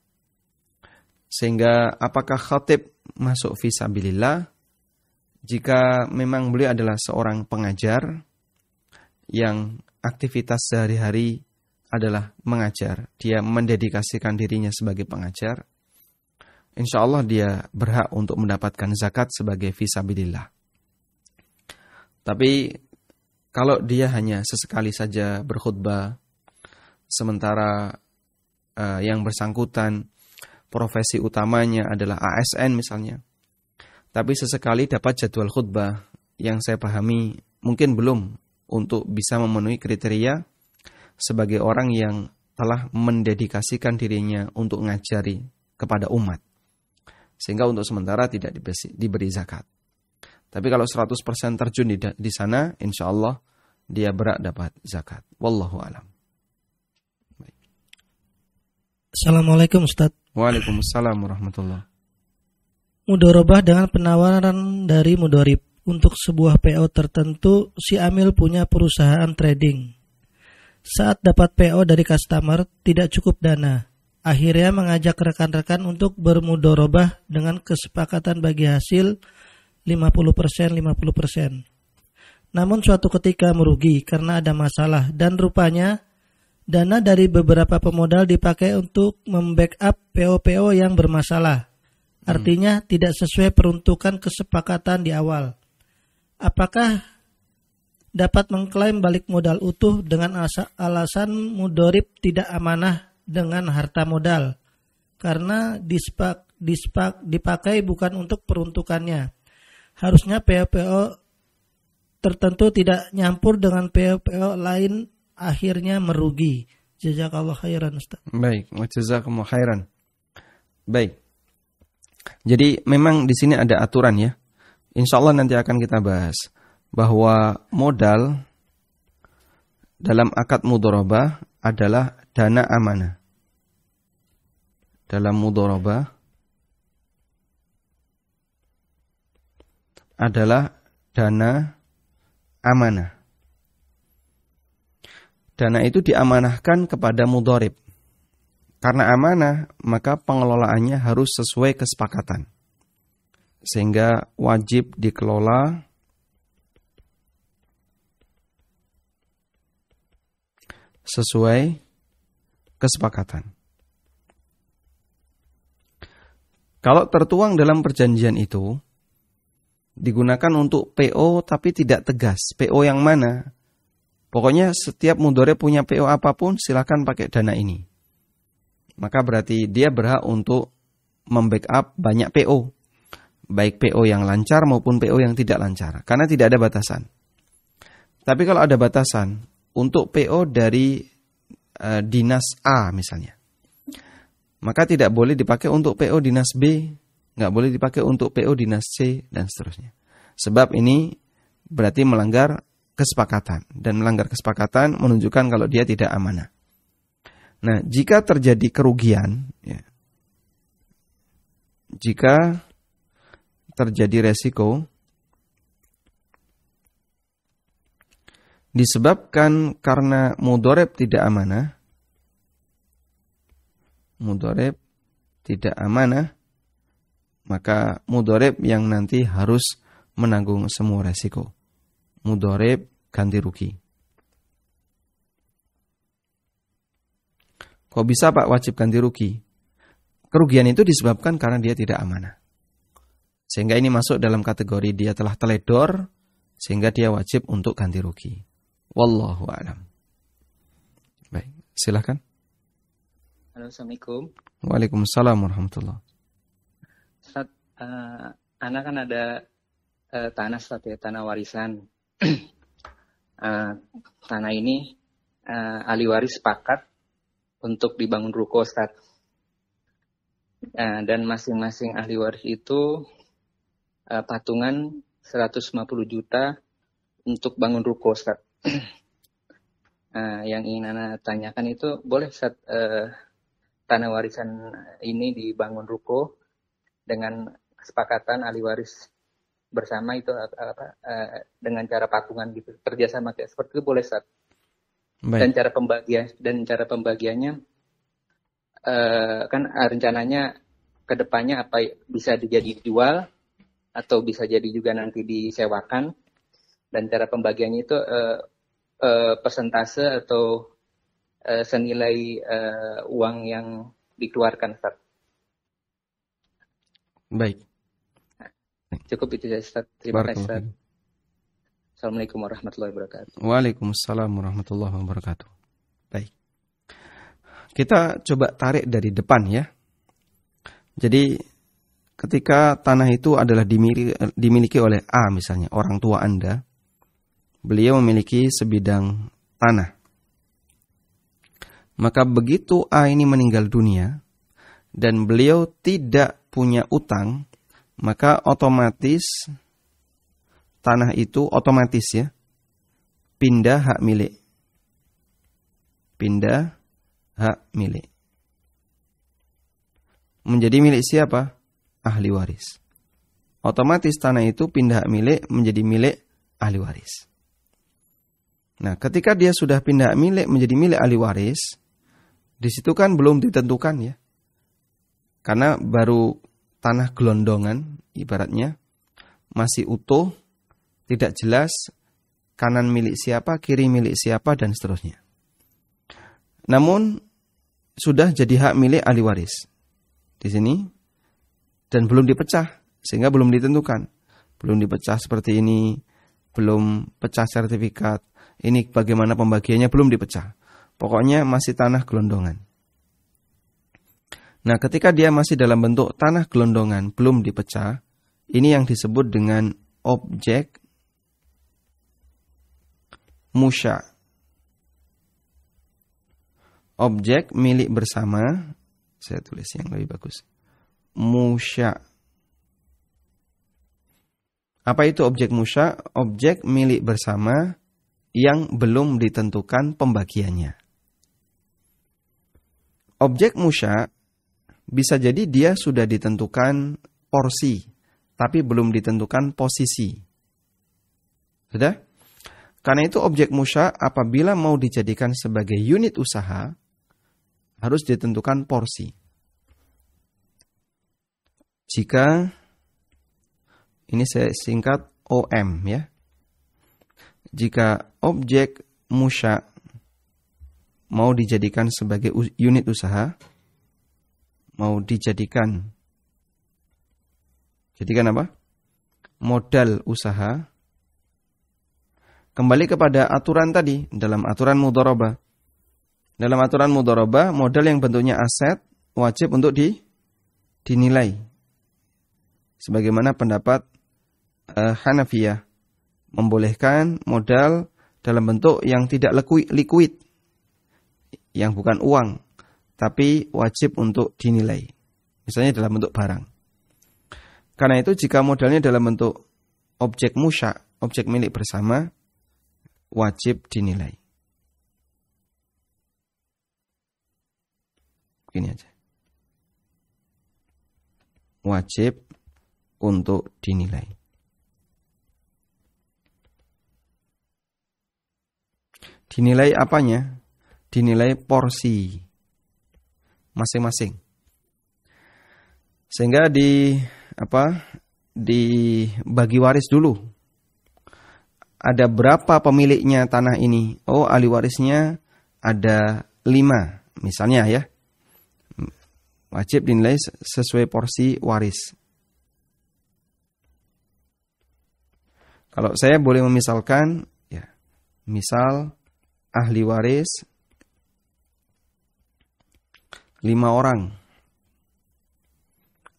Sehingga apakah khatib masuk visabilillah jika memang beliau adalah seorang pengajar yang aktivitas sehari-hari adalah mengajar. Dia mendedikasikan dirinya sebagai pengajar. Insya Allah dia berhak untuk mendapatkan zakat sebagai visabilillah. Tapi kalau dia hanya sesekali saja berkhutbah, sementara uh, yang bersangkutan profesi utamanya adalah ASN misalnya. Tapi sesekali dapat jadwal khutbah yang saya pahami mungkin belum untuk bisa memenuhi kriteria sebagai orang yang telah mendedikasikan dirinya untuk ngajari kepada umat. Sehingga untuk sementara tidak diberi zakat. Tapi kalau 100% terjun di, di sana, insya Allah dia berat dapat zakat. Wallahu alam. Assalamualaikum Ustaz Waalaikumsalam warahmatullah. Mudorobah dengan penawaran dari mudorib untuk sebuah PO tertentu, si Amil punya perusahaan trading. Saat dapat PO dari customer, tidak cukup dana. Akhirnya mengajak rekan-rekan untuk bermudorobah dengan kesepakatan bagi hasil 50%-50%. Namun suatu ketika merugi karena ada masalah dan rupanya Dana dari beberapa pemodal dipakai untuk membackup PO-PO yang bermasalah. Hmm. Artinya hmm. tidak sesuai peruntukan kesepakatan di awal. Apakah dapat mengklaim balik modal utuh dengan alasan mudorip tidak amanah dengan harta modal karena dispak, dispak, dipakai bukan untuk peruntukannya. Harusnya PO-PO tertentu tidak nyampur dengan PO-PO lain akhirnya merugi. Jazakallah khairan Ustaz. Baik, jazakumullah khairan. Baik. Jadi memang di sini ada aturan ya. Insya Allah nanti akan kita bahas bahwa modal dalam akad mudoroba adalah dana amanah. Dalam mudoroba adalah dana amanah dana itu diamanahkan kepada mudorib. Karena amanah, maka pengelolaannya harus sesuai kesepakatan. Sehingga wajib dikelola sesuai kesepakatan. Kalau tertuang dalam perjanjian itu, digunakan untuk PO tapi tidak tegas. PO yang mana? Pokoknya setiap mudore punya PO apapun silahkan pakai dana ini. Maka berarti dia berhak untuk membackup banyak PO. Baik PO yang lancar maupun PO yang tidak lancar. Karena tidak ada batasan. Tapi kalau ada batasan untuk PO dari e, dinas A misalnya. Maka tidak boleh dipakai untuk PO dinas B, nggak boleh dipakai untuk PO dinas C dan seterusnya. Sebab ini berarti melanggar kesepakatan dan melanggar kesepakatan menunjukkan kalau dia tidak amanah. Nah, jika terjadi kerugian, ya, jika terjadi resiko disebabkan karena mudoreb tidak amanah, mudoreb tidak amanah, maka mudoreb yang nanti harus menanggung semua resiko mudorib ganti rugi. Kok bisa Pak wajib ganti rugi? Kerugian itu disebabkan karena dia tidak amanah. Sehingga ini masuk dalam kategori dia telah teledor, sehingga dia wajib untuk ganti rugi. Wallahu a'lam. Baik, silahkan. Halo, Assalamualaikum. Waalaikumsalam warahmatullah. Saat uh, eh, anak kan ada uh, tanah Ustaz ya, tanah warisan uh, tanah ini uh, ahli waris sepakat untuk dibangun ruko Ustaz. Uh, dan masing-masing ahli waris itu uh, patungan 150 juta untuk bangun ruko Ustaz. uh, (clears throat) yang ingin Ana tanyakan itu boleh saat uh, tanah warisan ini dibangun ruko dengan kesepakatan ahli waris bersama itu apa, eh, dengan cara patungan gitu kerjasama kayak seperti itu boleh saat Baik. dan cara pembagian dan cara pembagiannya uh, kan rencananya kedepannya apa bisa dijadi jual atau bisa jadi juga nanti disewakan dan cara pembagiannya itu eh, persentase atau senilai uang yang dikeluarkan start Baik. Cukup itu saja Ustaz. Terima kasih Ustaz. Assalamualaikum warahmatullahi wabarakatuh. Waalaikumsalam warahmatullahi wabarakatuh. Baik. Kita coba tarik dari depan ya. Jadi ketika tanah itu adalah dimiliki, dimiliki oleh A misalnya, orang tua Anda, beliau memiliki sebidang tanah. Maka begitu A ini meninggal dunia dan beliau tidak punya utang, maka otomatis tanah itu otomatis ya pindah hak milik. Pindah hak milik. Menjadi milik siapa? Ahli waris. Otomatis tanah itu pindah hak milik menjadi milik ahli waris. Nah, ketika dia sudah pindah hak milik menjadi milik ahli waris, di situ kan belum ditentukan ya. Karena baru tanah gelondongan ibaratnya masih utuh, tidak jelas kanan milik siapa, kiri milik siapa dan seterusnya. Namun sudah jadi hak milik ahli waris. Di sini dan belum dipecah sehingga belum ditentukan. Belum dipecah seperti ini, belum pecah sertifikat. Ini bagaimana pembagiannya belum dipecah. Pokoknya masih tanah gelondongan. Nah, ketika dia masih dalam bentuk tanah gelondongan, belum dipecah, ini yang disebut dengan objek musya. Objek milik bersama, saya tulis yang lebih bagus. Musya. Apa itu objek musya? Objek milik bersama yang belum ditentukan pembagiannya. Objek musya bisa jadi dia sudah ditentukan porsi, tapi belum ditentukan posisi. Sudah? Karena itu objek musya apabila mau dijadikan sebagai unit usaha, harus ditentukan porsi. Jika ini saya singkat OM ya. Jika objek musya mau dijadikan sebagai unit usaha, mau dijadikan jadikan apa? modal usaha kembali kepada aturan tadi dalam aturan mudoroba. Dalam aturan mudoroba, modal yang bentuknya aset wajib untuk di dinilai. Sebagaimana pendapat uh, Hanafiyah membolehkan modal dalam bentuk yang tidak liquid, yang bukan uang tapi wajib untuk dinilai. Misalnya dalam bentuk barang. Karena itu jika modalnya dalam bentuk objek musya, objek milik bersama, wajib dinilai. Begini aja. Wajib untuk dinilai. Dinilai apanya? Dinilai porsi masing-masing. Sehingga di apa? di bagi waris dulu. Ada berapa pemiliknya tanah ini? Oh, ahli warisnya ada lima, misalnya ya. Wajib dinilai sesuai porsi waris. Kalau saya boleh memisalkan, ya, misal ahli waris lima orang.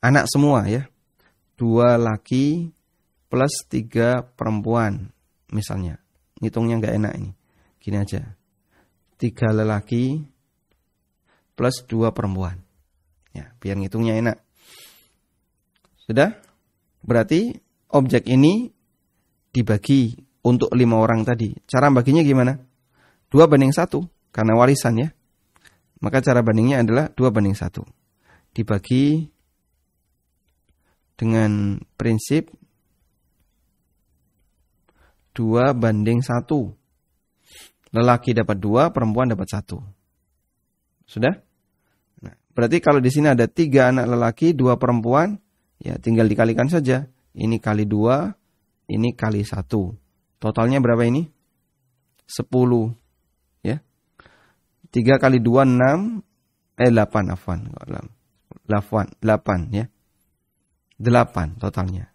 Anak semua ya. Dua laki plus tiga perempuan misalnya. Ngitungnya nggak enak ini. Gini aja. Tiga lelaki plus dua perempuan. Ya, biar ngitungnya enak. Sudah? Berarti objek ini dibagi untuk lima orang tadi. Cara baginya gimana? Dua banding satu karena warisan ya. Maka cara bandingnya adalah 2 banding 1. Dibagi dengan prinsip 2 banding 1. Lelaki dapat 2, perempuan dapat 1. Sudah? Nah, berarti kalau di sini ada 3 anak lelaki, 2 perempuan, ya tinggal dikalikan saja. Ini kali 2, ini kali 1. Totalnya berapa ini? 10. 3 kali 2 6 eh 8 afwan. 8 8 ya. 8 totalnya.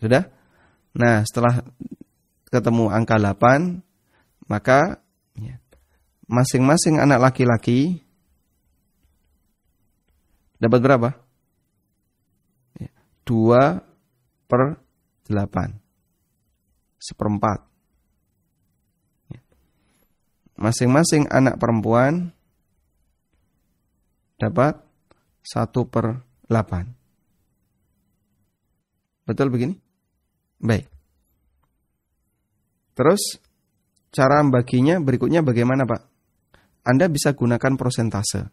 Sudah? Nah, setelah ketemu angka 8 maka ya, masing-masing ya, anak laki-laki dapat berapa? Ya, 2 per 8. Seperempat masing-masing anak perempuan dapat 1 per 8. Betul begini? Baik. Terus cara membaginya berikutnya bagaimana Pak? Anda bisa gunakan prosentase.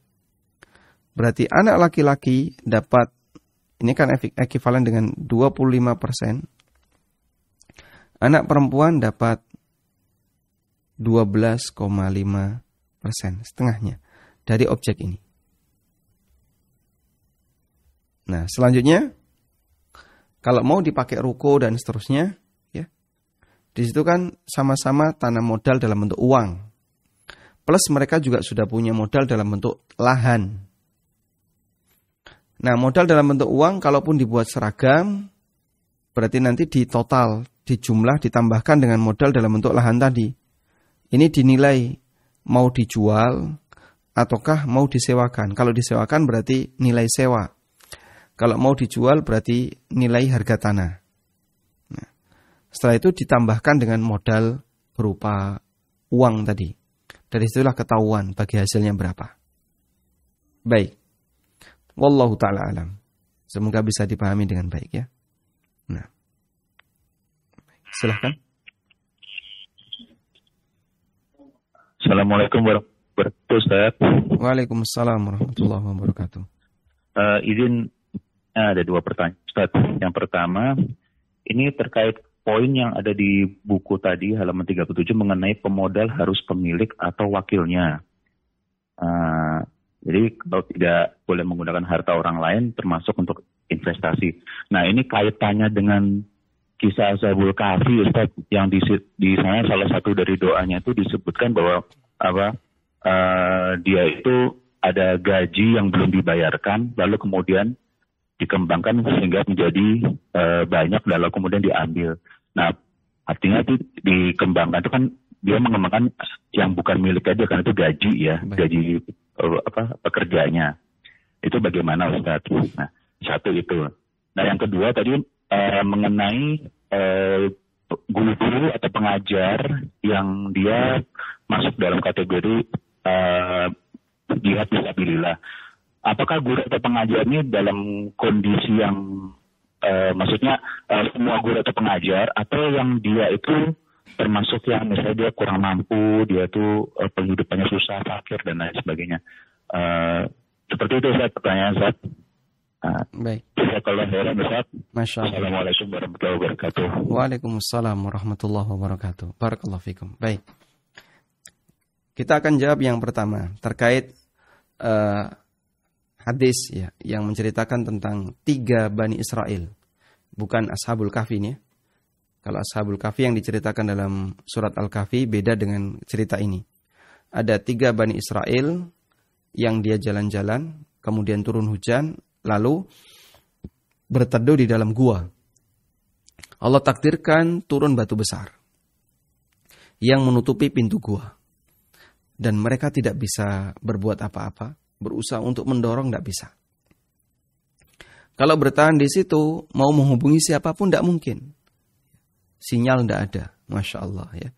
Berarti anak laki-laki dapat, ini kan ekivalen dengan 25%. Anak perempuan dapat 12,5 persen, setengahnya dari objek ini. Nah, selanjutnya kalau mau dipakai ruko dan seterusnya, ya. Di situ kan sama-sama tanam modal dalam bentuk uang. Plus mereka juga sudah punya modal dalam bentuk lahan. Nah, modal dalam bentuk uang kalaupun dibuat seragam berarti nanti di total, di jumlah ditambahkan dengan modal dalam bentuk lahan tadi ini dinilai mau dijual ataukah mau disewakan. Kalau disewakan berarti nilai sewa. Kalau mau dijual berarti nilai harga tanah. Nah, setelah itu ditambahkan dengan modal berupa uang tadi. Dari situlah ketahuan bagi hasilnya berapa. Baik. Wallahu taala alam. Semoga bisa dipahami dengan baik ya. Nah. Silahkan. Assalamualaikum warahmatullahi wabarakatuh, Waalaikumsalam warahmatullahi wabarakatuh. Uh, izin eh, ada dua pertanyaan, Ustaz. Yang pertama, ini terkait poin yang ada di buku tadi halaman 37 mengenai pemodal harus pemilik atau wakilnya. Uh, jadi kalau tidak boleh menggunakan harta orang lain termasuk untuk investasi. Nah ini kaitannya dengan kisah Zabul Kafi Ustaz yang di, di sana salah satu dari doanya itu disebutkan bahwa apa uh, dia itu ada gaji yang belum dibayarkan lalu kemudian dikembangkan sehingga menjadi uh, banyak lalu kemudian diambil. Nah artinya itu dikembangkan itu kan dia mengembangkan yang bukan milik dia karena itu gaji ya Baik. gaji uh, apa pekerjanya itu bagaimana Ustaz? Nah satu itu. Nah yang kedua tadi Eh, mengenai uh, guru-guru atau pengajar yang dia masuk dalam kategori uh, jihad Apakah guru atau pengajar ini dalam kondisi yang uh, maksudnya uh, semua guru atau pengajar atau yang dia itu termasuk yang misalnya dia kurang mampu, dia itu uh, penghidupannya susah, fakir dan lain sebagainya. Uh, seperti itu saya pertanyaan saya. Baik. Masya Allah. Assalamualaikum warahmatullahi wabarakatuh. Waalaikumsalam warahmatullahi wabarakatuh. Barakallahu fikum. Baik. Kita akan jawab yang pertama terkait uh, hadis ya yang menceritakan tentang tiga bani Israel, bukan ashabul kahfi ini. Ya. Kalau ashabul kahfi yang diceritakan dalam surat al kahfi beda dengan cerita ini. Ada tiga bani Israel yang dia jalan-jalan, kemudian turun hujan, lalu berteduh di dalam gua. Allah takdirkan turun batu besar yang menutupi pintu gua. Dan mereka tidak bisa berbuat apa-apa, berusaha untuk mendorong tidak bisa. Kalau bertahan di situ, mau menghubungi siapapun tidak mungkin. Sinyal tidak ada, masya Allah ya.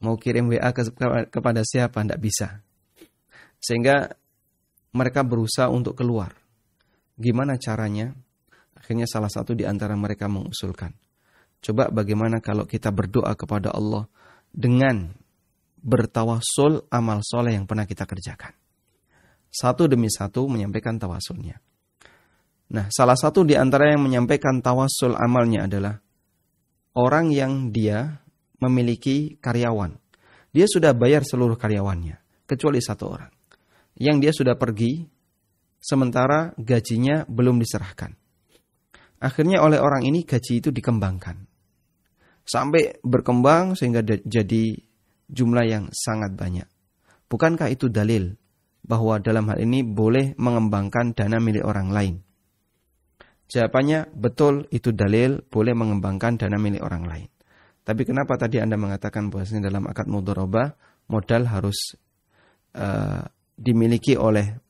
Mau kirim WA ke, kepada siapa tidak bisa. Sehingga mereka berusaha untuk keluar. Gimana caranya? Akhirnya salah satu di antara mereka mengusulkan. Coba bagaimana kalau kita berdoa kepada Allah dengan bertawasul amal soleh yang pernah kita kerjakan. Satu demi satu menyampaikan tawasulnya. Nah, salah satu di antara yang menyampaikan tawasul amalnya adalah orang yang dia memiliki karyawan. Dia sudah bayar seluruh karyawannya, kecuali satu orang. Yang dia sudah pergi, sementara gajinya belum diserahkan. Akhirnya oleh orang ini gaji itu dikembangkan. Sampai berkembang sehingga jadi jumlah yang sangat banyak. Bukankah itu dalil bahwa dalam hal ini boleh mengembangkan dana milik orang lain? Jawabannya betul itu dalil boleh mengembangkan dana milik orang lain. Tapi kenapa tadi Anda mengatakan bahwasanya dalam akad mudoroba modal harus uh, dimiliki oleh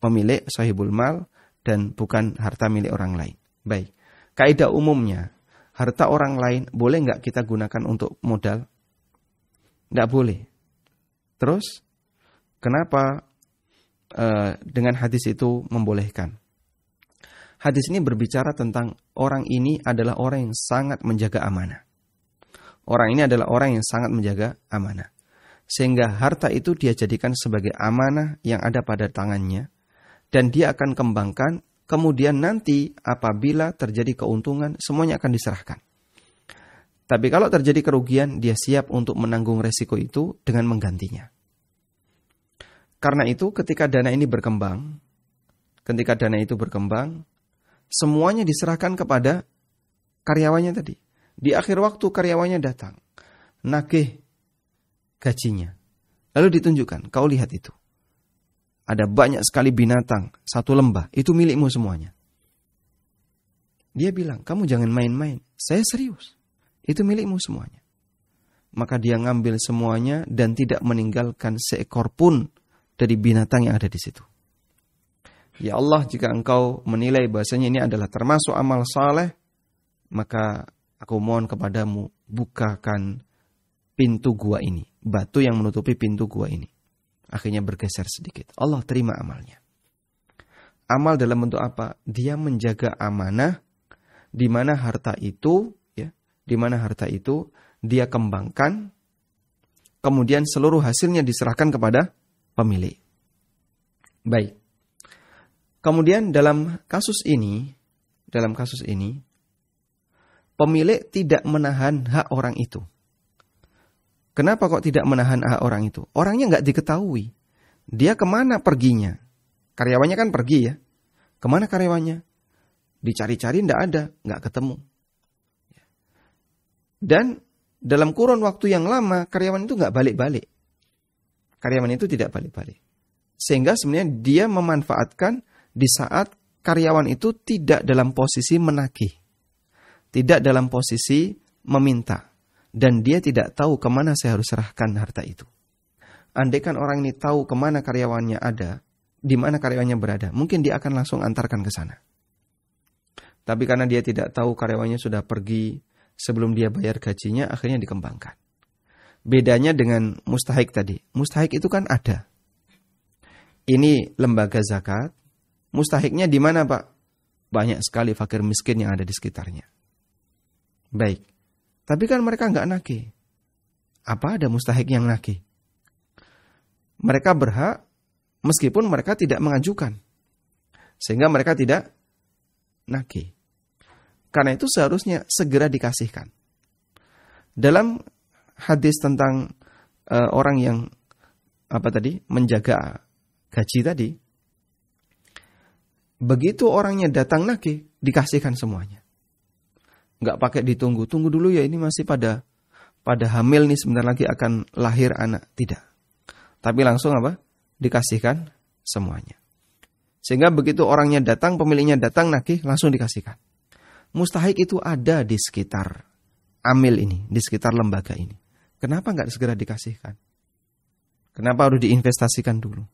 pemilik sahibul mal dan bukan harta milik orang lain. Baik, kaidah umumnya harta orang lain boleh nggak kita gunakan untuk modal? Nggak boleh. Terus, kenapa e, dengan hadis itu membolehkan? Hadis ini berbicara tentang orang ini adalah orang yang sangat menjaga amanah. Orang ini adalah orang yang sangat menjaga amanah. Sehingga harta itu dia jadikan sebagai amanah yang ada pada tangannya dan dia akan kembangkan. Kemudian nanti apabila terjadi keuntungan, semuanya akan diserahkan. Tapi kalau terjadi kerugian, dia siap untuk menanggung resiko itu dengan menggantinya. Karena itu ketika dana ini berkembang, ketika dana itu berkembang, semuanya diserahkan kepada karyawannya tadi. Di akhir waktu karyawannya datang, nagih gajinya. Lalu ditunjukkan, kau lihat itu. Ada banyak sekali binatang, satu lembah, itu milikmu semuanya. Dia bilang, kamu jangan main-main, saya serius. Itu milikmu semuanya. Maka dia ngambil semuanya dan tidak meninggalkan seekor pun dari binatang yang ada di situ. Ya Allah, jika engkau menilai bahasanya ini adalah termasuk amal saleh, maka aku mohon kepadamu, bukakan pintu gua ini, batu yang menutupi pintu gua ini akhirnya bergeser sedikit. Allah terima amalnya. Amal dalam bentuk apa? Dia menjaga amanah di mana harta itu ya, di mana harta itu dia kembangkan kemudian seluruh hasilnya diserahkan kepada pemilik. Baik. Kemudian dalam kasus ini, dalam kasus ini pemilik tidak menahan hak orang itu. Kenapa kok tidak menahan orang itu? Orangnya nggak diketahui. Dia kemana perginya? Karyawannya kan pergi ya. Kemana karyawannya? Dicari-cari ndak ada, nggak ketemu. Dan dalam kurun waktu yang lama, karyawan itu nggak balik-balik. Karyawan itu tidak balik-balik. Sehingga sebenarnya dia memanfaatkan di saat karyawan itu tidak dalam posisi menagih. Tidak dalam posisi meminta dan dia tidak tahu kemana saya harus serahkan harta itu. Andaikan orang ini tahu kemana karyawannya ada, di mana karyawannya berada, mungkin dia akan langsung antarkan ke sana. Tapi karena dia tidak tahu karyawannya sudah pergi sebelum dia bayar gajinya, akhirnya dikembangkan. Bedanya dengan mustahik tadi, mustahik itu kan ada. Ini lembaga zakat, mustahiknya di mana pak? Banyak sekali fakir miskin yang ada di sekitarnya. Baik, tapi kan mereka nggak nagih. Apa ada mustahik yang nagih? Mereka berhak meskipun mereka tidak mengajukan. Sehingga mereka tidak nagih. Karena itu seharusnya segera dikasihkan. Dalam hadis tentang uh, orang yang apa tadi menjaga gaji tadi, begitu orangnya datang nagih dikasihkan semuanya nggak pakai ditunggu, tunggu dulu ya ini masih pada pada hamil nih sebentar lagi akan lahir anak, tidak. Tapi langsung apa? Dikasihkan semuanya. Sehingga begitu orangnya datang, pemiliknya datang, nakih langsung dikasihkan. Mustahik itu ada di sekitar amil ini, di sekitar lembaga ini. Kenapa nggak segera dikasihkan? Kenapa harus diinvestasikan dulu?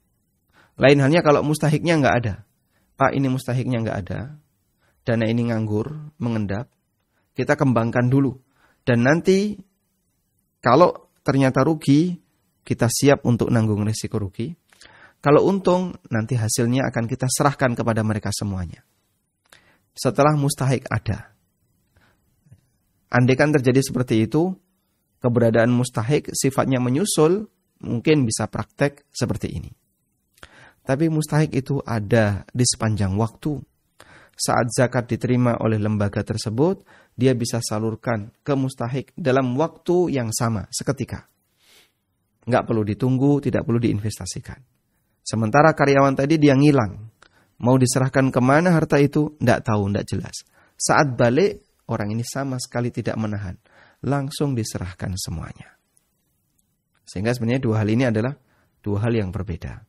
Lain halnya kalau mustahiknya nggak ada. Pak ini mustahiknya nggak ada, dana ini nganggur, mengendap, kita kembangkan dulu. Dan nanti kalau ternyata rugi, kita siap untuk nanggung risiko rugi. Kalau untung, nanti hasilnya akan kita serahkan kepada mereka semuanya. Setelah mustahik ada. Andaikan terjadi seperti itu, keberadaan mustahik sifatnya menyusul, mungkin bisa praktek seperti ini. Tapi mustahik itu ada di sepanjang waktu saat zakat diterima oleh lembaga tersebut, dia bisa salurkan ke mustahik dalam waktu yang sama, seketika. Nggak perlu ditunggu, tidak perlu diinvestasikan. Sementara karyawan tadi dia ngilang. Mau diserahkan kemana harta itu, nggak tahu, nggak jelas. Saat balik, orang ini sama sekali tidak menahan. Langsung diserahkan semuanya. Sehingga sebenarnya dua hal ini adalah dua hal yang berbeda.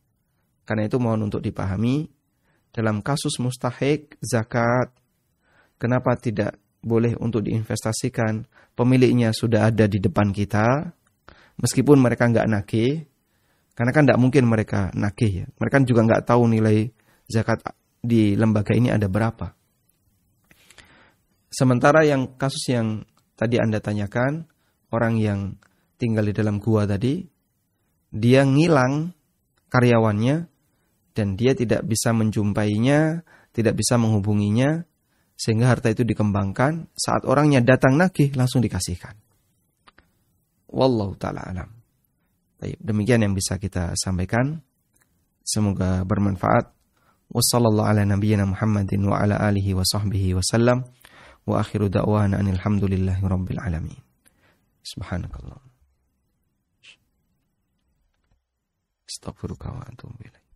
Karena itu mohon untuk dipahami dalam kasus mustahik zakat kenapa tidak boleh untuk diinvestasikan pemiliknya sudah ada di depan kita meskipun mereka nggak nagih karena kan nggak mungkin mereka nagih ya mereka juga nggak tahu nilai zakat di lembaga ini ada berapa sementara yang kasus yang tadi anda tanyakan orang yang tinggal di dalam gua tadi dia ngilang karyawannya dan dia tidak bisa menjumpainya, tidak bisa menghubunginya, sehingga harta itu dikembangkan. Saat orangnya datang nagih, langsung dikasihkan. Wallahu ta'ala alam. Baik, demikian yang bisa kita sampaikan. Semoga bermanfaat. wassalamualaikum ala nabiyyina Muhammadin wa ala alihi wa sahbihi wa sallam. Wa akhiru da'wana anilhamdulillahi rabbil alamin. Subhanakallah. Astagfirullah